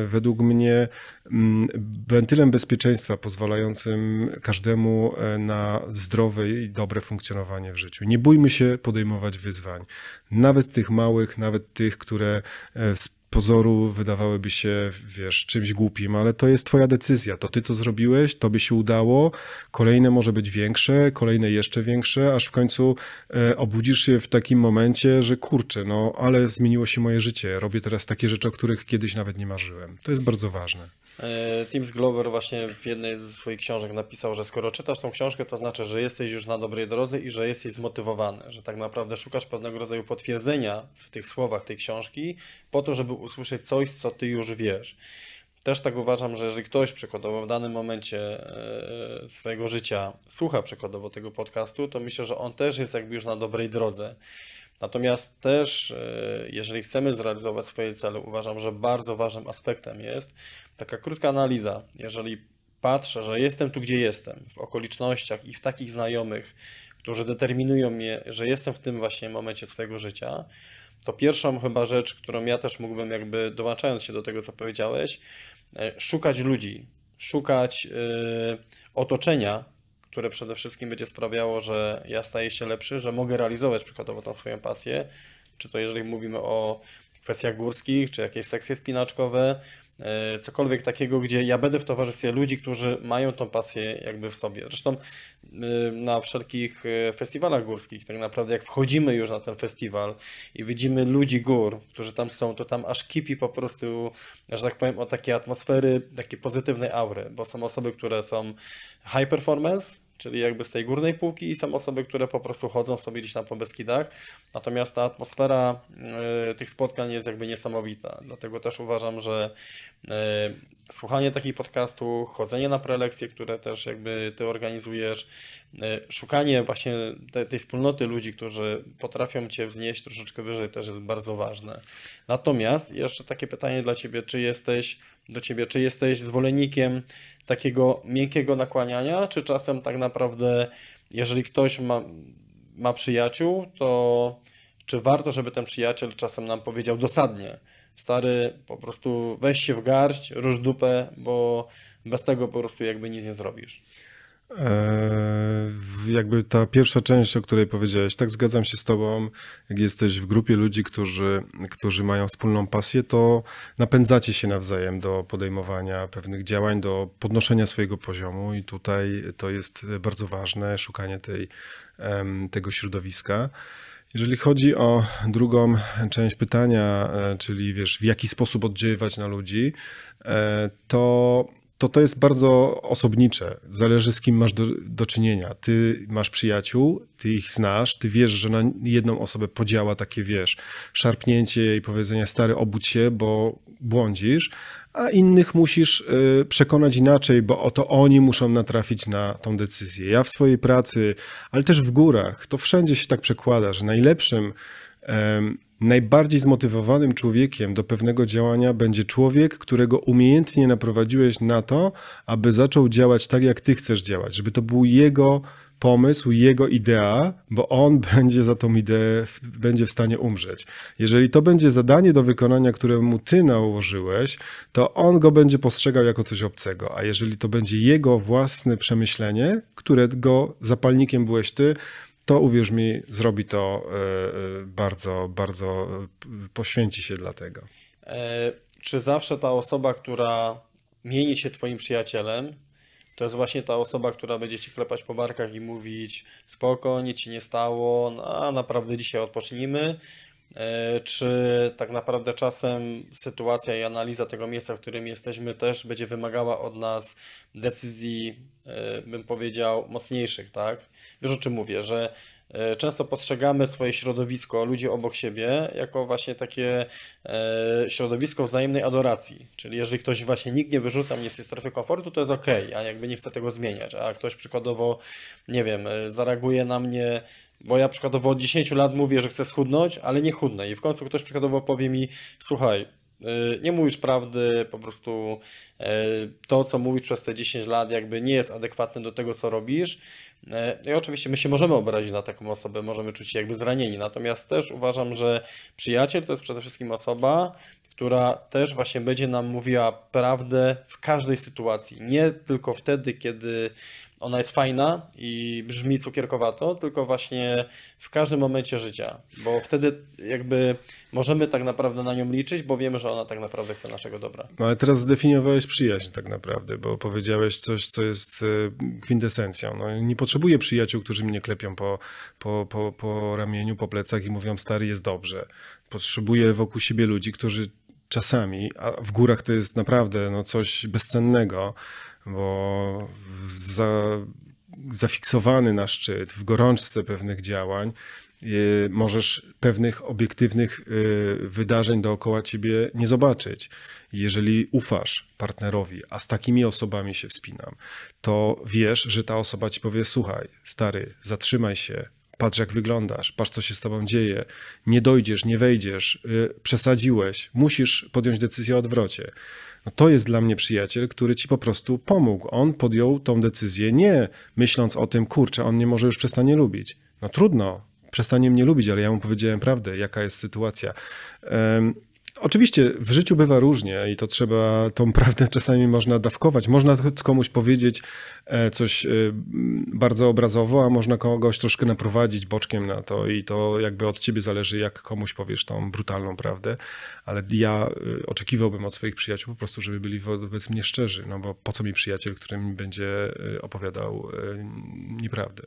według mnie mm, wentylem bezpieczeństwa pozwalającym każdemu e, na zdrowe i dobre funkcjonowanie w życiu. Nie bójmy się podejmować wyzwań, nawet tych małych, nawet tych, które e, pozoru wydawałyby się, wiesz, czymś głupim, ale to jest twoja decyzja, to ty to zrobiłeś, to by się udało, kolejne może być większe, kolejne jeszcze większe, aż w końcu e, obudzisz się w takim momencie, że kurczę, no ale zmieniło się moje życie, robię teraz takie rzeczy, o których kiedyś nawet nie marzyłem. To jest bardzo ważne.
E, Teams Glover właśnie w jednej ze swoich książek napisał, że skoro czytasz tą książkę, to znaczy, że jesteś już na dobrej drodze i że jesteś zmotywowany, że tak naprawdę szukasz pewnego rodzaju potwierdzenia w tych słowach tej książki, po to, żeby usłyszeć coś, co ty już wiesz. Też tak uważam, że jeżeli ktoś przykładowo w danym momencie e, swojego życia słucha przykładowo tego podcastu, to myślę, że on też jest jakby już na dobrej drodze. Natomiast też, e, jeżeli chcemy zrealizować swoje cele, uważam, że bardzo ważnym aspektem jest taka krótka analiza. Jeżeli patrzę, że jestem tu, gdzie jestem, w okolicznościach i w takich znajomych, którzy determinują mnie, że jestem w tym właśnie momencie swojego życia, to pierwszą chyba rzecz, którą ja też mógłbym, jakby dołączając się do tego, co powiedziałeś, e, szukać ludzi, szukać e, otoczenia, które przede wszystkim będzie sprawiało, że ja staję się lepszy, że mogę realizować przykładowo tą swoją pasję, czy to jeżeli mówimy o kwestiach górskich, czy jakieś sekcje spinaczkowe, e, cokolwiek takiego, gdzie ja będę w towarzystwie ludzi, którzy mają tą pasję jakby w sobie. Zresztą e, na wszelkich e, festiwalach górskich, tak naprawdę jak wchodzimy już na ten festiwal i widzimy ludzi gór, którzy tam są, to tam aż kipi po prostu, że tak powiem, o takiej atmosfery, takiej pozytywnej aury, bo są osoby, które są high performance, czyli jakby z tej górnej półki i są osoby, które po prostu chodzą sobie gdzieś na Pobeskidach. Natomiast ta atmosfera y, tych spotkań jest jakby niesamowita. Dlatego też uważam, że y, słuchanie takich podcastów, chodzenie na prelekcje, które też jakby ty organizujesz, y, szukanie właśnie te, tej wspólnoty ludzi, którzy potrafią cię wznieść troszeczkę wyżej też jest bardzo ważne. Natomiast jeszcze takie pytanie dla ciebie, czy jesteś do ciebie, czy jesteś zwolennikiem takiego miękkiego nakłaniania, czy czasem tak naprawdę, jeżeli ktoś ma, ma przyjaciół, to czy warto, żeby ten przyjaciel czasem nam powiedział dosadnie, stary, po prostu weź się w garść, rusz dupę, bo bez tego po prostu jakby nic nie zrobisz.
Eee, jakby ta pierwsza część, o której powiedziałeś, tak zgadzam się z Tobą. Jak jesteś w grupie ludzi, którzy, którzy mają wspólną pasję, to napędzacie się nawzajem do podejmowania pewnych działań, do podnoszenia swojego poziomu, i tutaj to jest bardzo ważne szukanie tej, tego środowiska. Jeżeli chodzi o drugą część pytania, e, czyli wiesz, w jaki sposób oddziaływać na ludzi, e, to to to jest bardzo osobnicze. Zależy z kim masz do, do, czynienia. Ty masz przyjaciół, ty ich znasz, ty wiesz, że na jedną osobę podziała takie, wiesz, szarpnięcie i powiedzenie stary obudź się, bo błądzisz, a innych musisz y, przekonać inaczej, bo oto oni muszą natrafić na tą decyzję. Ja w swojej pracy, ale też w górach, to wszędzie się tak przekłada, że najlepszym Najbardziej zmotywowanym człowiekiem do pewnego działania będzie człowiek, którego umiejętnie naprowadziłeś na to, aby zaczął działać tak, jak ty chcesz działać, żeby to był jego pomysł, jego idea, bo on będzie za tą ideę, będzie w stanie umrzeć. Jeżeli to będzie zadanie do wykonania, któremu ty nałożyłeś, to on go będzie postrzegał jako coś obcego, a jeżeli to będzie jego własne przemyślenie, którego zapalnikiem byłeś ty, to uwierz mi, zrobi to e, e, bardzo, bardzo, e, poświęci się dla tego.
Czy zawsze ta osoba, która mieni się Twoim przyjacielem, to jest właśnie ta osoba, która będzie ci klepać po barkach i mówić spoko, nic ci nie stało, no, a naprawdę dzisiaj odpocznijmy. Czy tak naprawdę czasem sytuacja i analiza tego miejsca, w którym jesteśmy, też będzie wymagała od nas decyzji E, bym powiedział, mocniejszych, tak? Wiesz o czym mówię, że e, często postrzegamy swoje środowisko, ludzi obok siebie, jako właśnie takie e, środowisko wzajemnej adoracji. Czyli jeżeli ktoś właśnie nikt nie wyrzuca mnie z tej strefy komfortu, to jest ok, a jakby nie chce tego zmieniać. A ktoś przykładowo, nie wiem, zareaguje na mnie bo ja przykładowo od 10 lat mówię, że chcę schudnąć, ale nie chudnę. I w końcu ktoś przykładowo powie mi, słuchaj, E, nie mówisz prawdy, po prostu e, to, co mówisz przez te 10 lat, jakby nie jest adekwatne do tego, co robisz. E, no I oczywiście my się możemy obrazić na taką osobę, możemy czuć się jakby zranieni. Natomiast też uważam, że przyjaciel to jest przede wszystkim osoba, która też właśnie będzie nam mówiła prawdę w każdej sytuacji. Nie tylko wtedy, kiedy ona jest fajna i brzmi cukierkowato, tylko właśnie w każdym momencie życia, bo wtedy jakby możemy tak naprawdę na nią liczyć, bo wiemy, że ona tak naprawdę chce naszego dobra.
No ale teraz zdefiniowałeś przyjaźń tak naprawdę, bo powiedziałeś coś, co jest e, kwintesencją. No, nie potrzebuję przyjaciół, którzy mnie klepią po, po, po, po ramieniu, po plecach i mówią stary jest dobrze. Potrzebuję wokół siebie ludzi, którzy czasami, a w górach to jest naprawdę no, coś bezcennego, bo za, zafiksowany na szczyt, w gorączce pewnych działań, y, możesz pewnych obiektywnych y, wydarzeń dookoła ciebie nie zobaczyć. Jeżeli ufasz partnerowi, a z takimi osobami się wspinam, to wiesz, że ta osoba ci powie: Słuchaj, stary, zatrzymaj się, patrz jak wyglądasz, patrz co się z tobą dzieje, nie dojdziesz, nie wejdziesz, y, przesadziłeś, musisz podjąć decyzję o odwrocie. No to jest dla mnie przyjaciel, który ci po prostu pomógł. On podjął tą decyzję nie myśląc o tym, kurczę, on nie może już przestanie lubić. No trudno, przestanie mnie lubić, ale ja mu powiedziałem prawdę, jaka jest sytuacja. Oczywiście w życiu bywa różnie i to trzeba, tą prawdę czasami można dawkować. Można komuś powiedzieć e, coś e, bardzo obrazowo, a można kogoś troszkę naprowadzić boczkiem na to i to jakby od ciebie zależy, jak komuś powiesz tą brutalną prawdę. Ale ja e, oczekiwałbym od swoich przyjaciół po prostu, żeby byli wobec mnie szczerzy, no bo po co mi przyjaciel, który mi będzie opowiadał nieprawdę.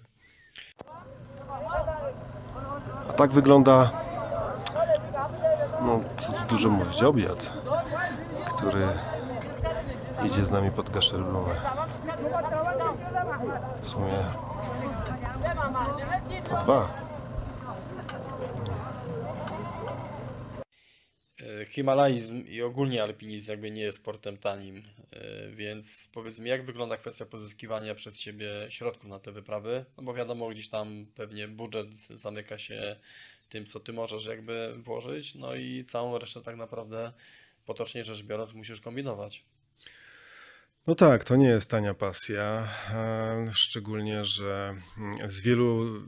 A tak wygląda no co tu dużo mówić, obiad, który idzie z nami pod kaszerlumę. W sumie to dwa.
E, Himalajzm i ogólnie alpinizm jakby nie jest sportem tanim, e, więc powiedzmy jak wygląda kwestia pozyskiwania przez Ciebie środków na te wyprawy? No bo wiadomo, gdzieś tam pewnie budżet zamyka się tym, co Ty możesz jakby włożyć, no i całą resztę tak naprawdę potocznie rzecz biorąc musisz kombinować.
No tak, to nie jest tania pasja, e, szczególnie, że mm, z wielu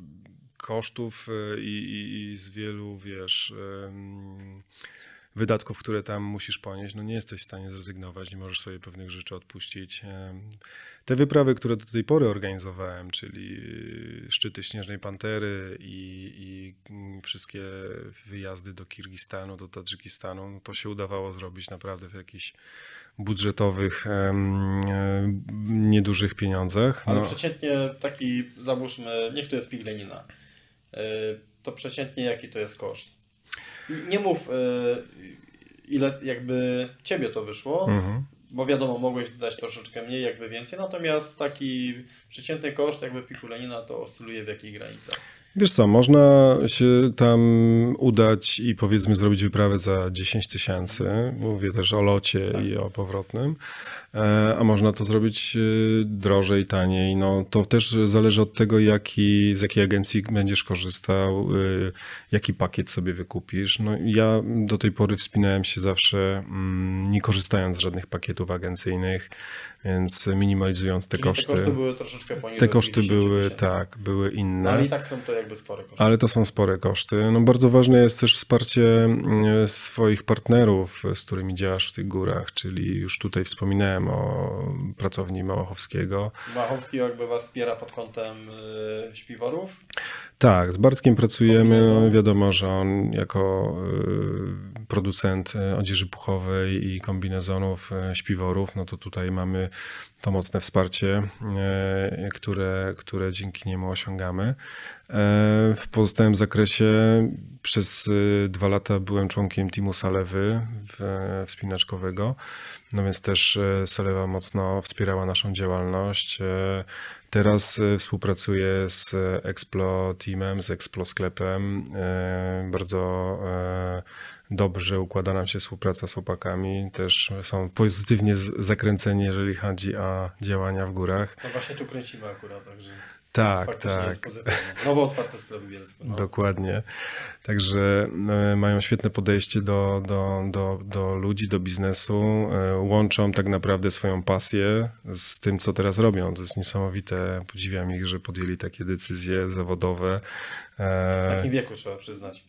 kosztów i, i, i z wielu, wiesz... Yy wydatków, które tam musisz ponieść, no nie jesteś w stanie zrezygnować, nie możesz sobie pewnych rzeczy odpuścić. Te wyprawy, które do tej pory organizowałem, czyli szczyty Śnieżnej Pantery i, i wszystkie wyjazdy do Kirgistanu, do Tadżykistanu, no to się udawało zrobić naprawdę w jakichś budżetowych, niedużych pieniądzach. Ale no. przeciętnie taki, załóżmy, niech to jest
piglenina, e, to przeciętnie jaki to jest koszt? Nie mów, e, ile jakby ciebie to wyszło, mhm. bo wiadomo, mogłeś dać troszeczkę mniej, jakby więcej, natomiast taki przeciętny koszt jakby pikulenina to oscyluje w jakiej
granicy. Wiesz co, można się tam udać i powiedzmy zrobić wyprawę za 10 tysięcy. Mówię też o locie tak. i o powrotnym. E, a można to zrobić e, drożej, taniej. No, to też zależy od tego, jaki, z jakiej agencji będziesz korzystał, e, jaki pakiet sobie wykupisz. No, ja do tej pory wspinałem się zawsze, mm, nie korzystając z żadnych pakietów agencyjnych. Więc minimalizując te Czyli koszty. Te koszty były troszeczkę poniżej. Te koszty były, tak, były inne. No, ale i tak są to jakby spore koszty. Ale to są spore koszty. No bardzo ważne jest też wsparcie mm, swoich partnerów, z którymi działasz w tych górach, czyli już tutaj wspominałem o pracowni Małochowskiego.
Małochowski jakby was wspiera pod kątem y, śpiworów?
Tak, z Bartkiem pracujemy. No, wiadomo, że on jako y, producent y, odzieży puchowej i kombinezonów śpiworów, no to tutaj mamy to mocne wsparcie, e, które, które dzięki niemu osiągamy. E, w pozostałym zakresie przez y, dwa lata byłem członkiem teamu Salewy e, wspinaczkowego, no więc też Salewa mocno wspierała naszą działalność. Teraz współpracuję z Explo Teamem, z Explo Sklepem. Bardzo dobrze układa nam się współpraca z chłopakami, też są pozytywnie zakręceni, jeżeli chodzi o działania w górach. No właśnie
tu kręcimy akurat, także...
Tak, tak. Nowo otwarte sprawy Bielsku. No. Dokładnie. Także e, mają świetne podejście do, do, do, do ludzi, do biznesu. E, łączą tak naprawdę swoją pasję z tym, co teraz robią. To jest niesamowite. Podziwiam ich, że podjęli takie decyzje zawodowe. E, w takim wieku trzeba przyznać.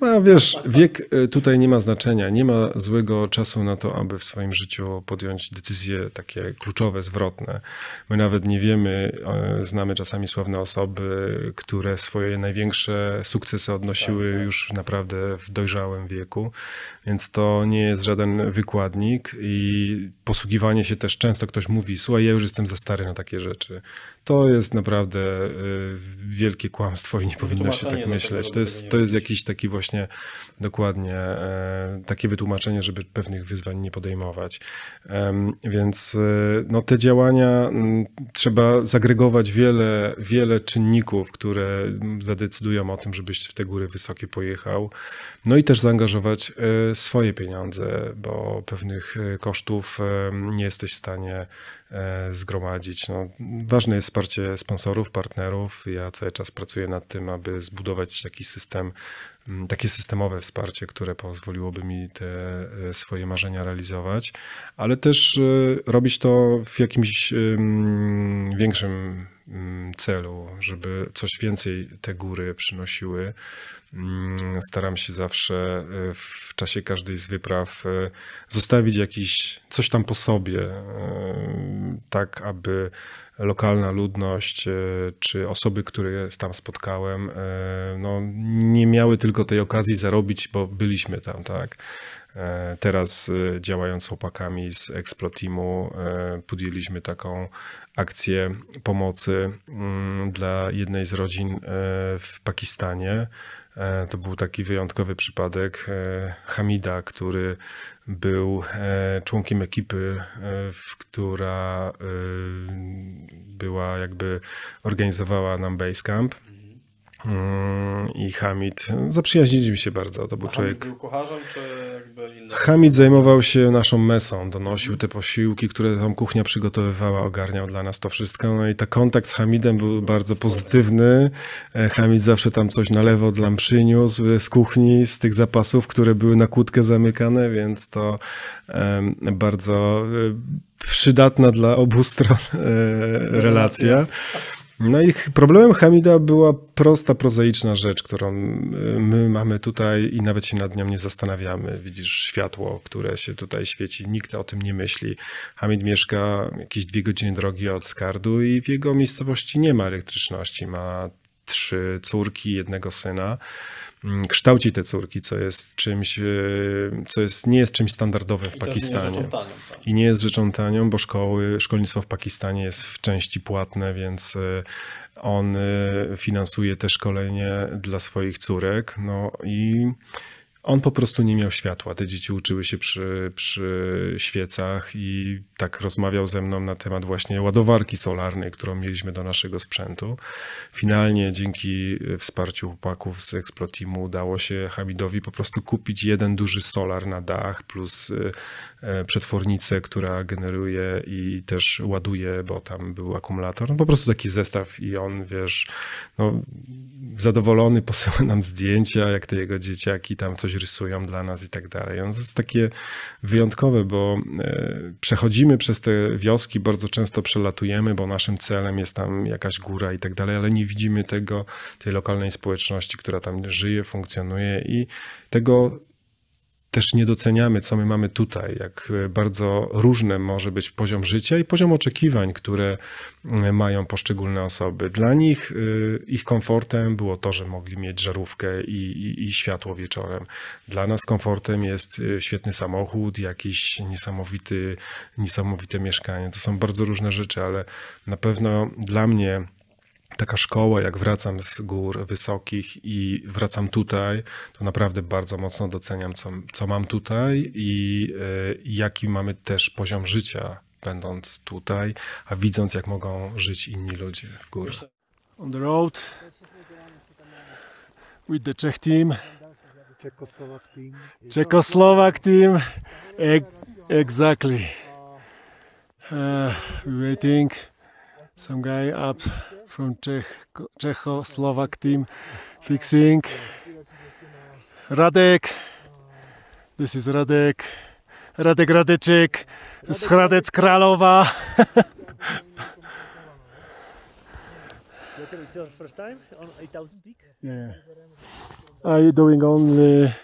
No wiesz, wiek e, tutaj nie ma znaczenia. Nie ma złego czasu na to, aby w swoim życiu podjąć decyzje takie kluczowe, zwrotne. My nawet nie wiemy, e, znamy czasami sławne osoby, które swoje największe sukcesy odnosiły tak, tak. już naprawdę w dojrzałym wieku, więc to nie jest żaden wykładnik i posługiwanie się też często ktoś mówi, słuchaj, ja już jestem za stary na takie rzeczy. To jest naprawdę e, wielkie kłamstwo i nie powinno się tak myśleć. To jest, to jest jakiś taki właśnie dokładnie e, takie wytłumaczenie, żeby pewnych wyzwań nie podejmować. Więc e, no, te działania trzeba zagregować wiele, wiele czynników, które zadecydują o tym, żebyś w te góry wysokie pojechał. No i też zaangażować e, swoje pieniądze, bo pewnych kosztów nie jesteś w stanie zgromadzić. No, ważne jest wsparcie sponsorów, partnerów. Ja cały czas pracuję nad tym, aby zbudować taki system Mm, takie systemowe wsparcie, które pozwoliłoby mi te e, swoje marzenia realizować, ale też e, robić to w jakimś większym mm, celu, żeby coś więcej te góry przynosiły. Mm, staram się zawsze e, w czasie każdej z wypraw zostawić jakiś coś tam po sobie, tak aby lokalna ludność e, czy osoby, które tam spotkałem, e, no, nie miały tylko tej okazji zarobić, bo byliśmy tam, tak. E, teraz działając z chłopakami z Explotimu podjęliśmy taką akcję pomocy mm, dla jednej z rodzin w Pakistanie. To był taki wyjątkowy przypadek Hamida, który był e, członkiem ekipy, e, która e, była jakby organizowała nam Basecamp. Mm, i Hamid. Zaprzyjaźniliśmy się bardzo. To był A człowiek. Hamid był kucharzem, czy jakby inny? Hamid zajmował się naszą mesą, donosił te posiłki, które tam kuchnia przygotowywała, ogarniał dla nas to wszystko. No i ten kontakt z Hamidem był bardzo pozytywny. E, Hamid zawsze tam coś na lewo dla mnie przyniósł e, z kuchni, z tych zapasów, które były na kłódkę zamykane, więc to um, bardzo e, przydatna dla obu stron e, relacja. No ich problemem Hamida była prosta, prozaiczna rzecz, którą y, my mamy tutaj i nawet się nad nią nie zastanawiamy. Widzisz światło, które się tutaj świeci, nikt o tym nie myśli. Hamid mieszka jakieś dwie godziny drogi od Skardu i w jego miejscowości nie ma elektryczności. Ma trzy córki, jednego syna. Mm, kształci te córki, co jest czymś, e, co jest, nie jest czymś standardowym w I Pakistanie. Nie tanią, tak. I nie jest rzeczą tanią, bo szkoły, szkolnictwo w Pakistanie jest w części płatne, więc e, on e, finansuje te szkolenie dla swoich córek. No i on po prostu nie miał światła. Te dzieci uczyły się przy, przy świecach i tak rozmawiał ze mną na temat właśnie ładowarki solarnej, którą mieliśmy do naszego sprzętu. Finalnie dzięki wsparciu chłopaków z Explotimu udało się Hamidowi po prostu kupić jeden duży solar na dach plus y, e, przetwornicę, która generuje i też ładuje, bo tam był akumulator. No po prostu taki zestaw i on, wiesz, no zadowolony posyła nam zdjęcia, jak te jego dzieciaki tam coś rysują dla nas i tak dalej. On jest takie wyjątkowe, bo e, przechodzimy przez te wioski, bardzo często przelatujemy, bo naszym celem jest tam jakaś góra i tak dalej, ale nie widzimy tego, tej lokalnej społeczności, która tam żyje, funkcjonuje i tego też nie doceniamy, co my mamy tutaj, jak e, bardzo różny może być poziom życia i poziom oczekiwań, które e, mają poszczególne osoby. Dla nich e, ich komfortem było to, że mogli mieć żarówkę i, i, i światło wieczorem. Dla nas komfortem jest świetny samochód, jakiś niesamowity, niesamowite mieszkanie. To są bardzo różne rzeczy, ale na pewno dla mnie taka szkoła, jak wracam z gór wysokich i wracam tutaj, to naprawdę bardzo mocno doceniam, co, co mam tutaj i y, jaki mamy też poziom życia, będąc tutaj, a widząc, jak mogą żyć inni ludzie w górze. On the road with the Czech team.
Czechoslovak team.
Czechoslovak team. exactly. Uh, waiting. Some guy up from Czech, Czechoslovak team fixing. Radek, this is Radek, Radek Radeczek z Hradec Kralowa. It's your first time on 8000 peak? Yeah. I'm doing only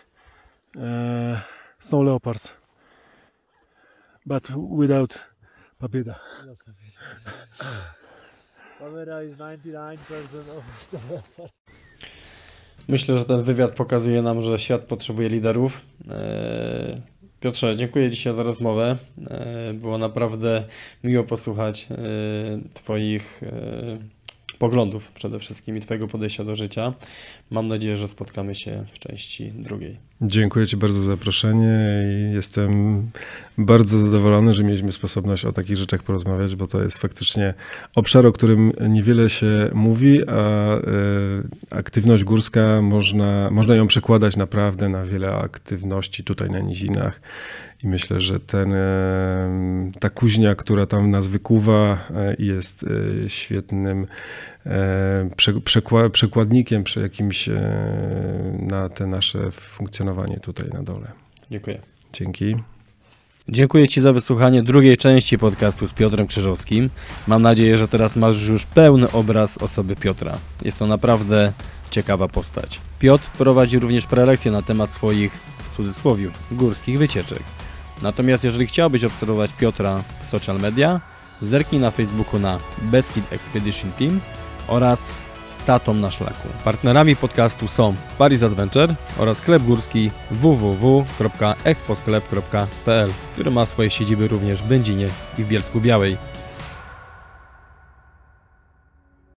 uh, snow leopards, but without papida.
Kamera is 99% Myślę, że ten wywiad pokazuje nam, że świat potrzebuje liderów. E, Piotrze, dziękuję dzisiaj za rozmowę. E, było naprawdę miło posłuchać e, Twoich poglądów przede wszystkim i Twojego podejścia do życia. Mam nadzieję, że spotkamy się w części drugiej.
Dziękuję Ci bardzo za zaproszenie i jestem bardzo zadowolony, że mieliśmy sposobność o takich rzeczach porozmawiać, bo to jest faktycznie obszar, o którym niewiele się mówi, a e, aktywność górska można, można ją przekładać naprawdę na wiele aktywności tutaj na nizinach. I myślę, że ten, e, ta kuźnia, która tam nas wykuwa, e, jest świetnym E, przekładnikiem, przy jakimś e, na te nasze funkcjonowanie tutaj na dole. Dziękuję. Dzięki. Dziękuję Ci za wysłuchanie drugiej części podcastu z Piotrem
Krzyżowskim. Mam nadzieję, że teraz masz już pełny obraz osoby Piotra. Jest to naprawdę ciekawa postać. Piotr prowadzi również prelekcje na temat swoich, w cudzysłowie, górskich wycieczek. Natomiast jeżeli chciałbyś obserwować Piotra w social media, zerknij na Facebooku na Beskid Expedition Team oraz statom na szlaku. Partnerami podcastu są Paris Adventure oraz sklep górski www.exposklep.pl, który ma swoje siedziby również w Będzinie i w Bielsku Białej.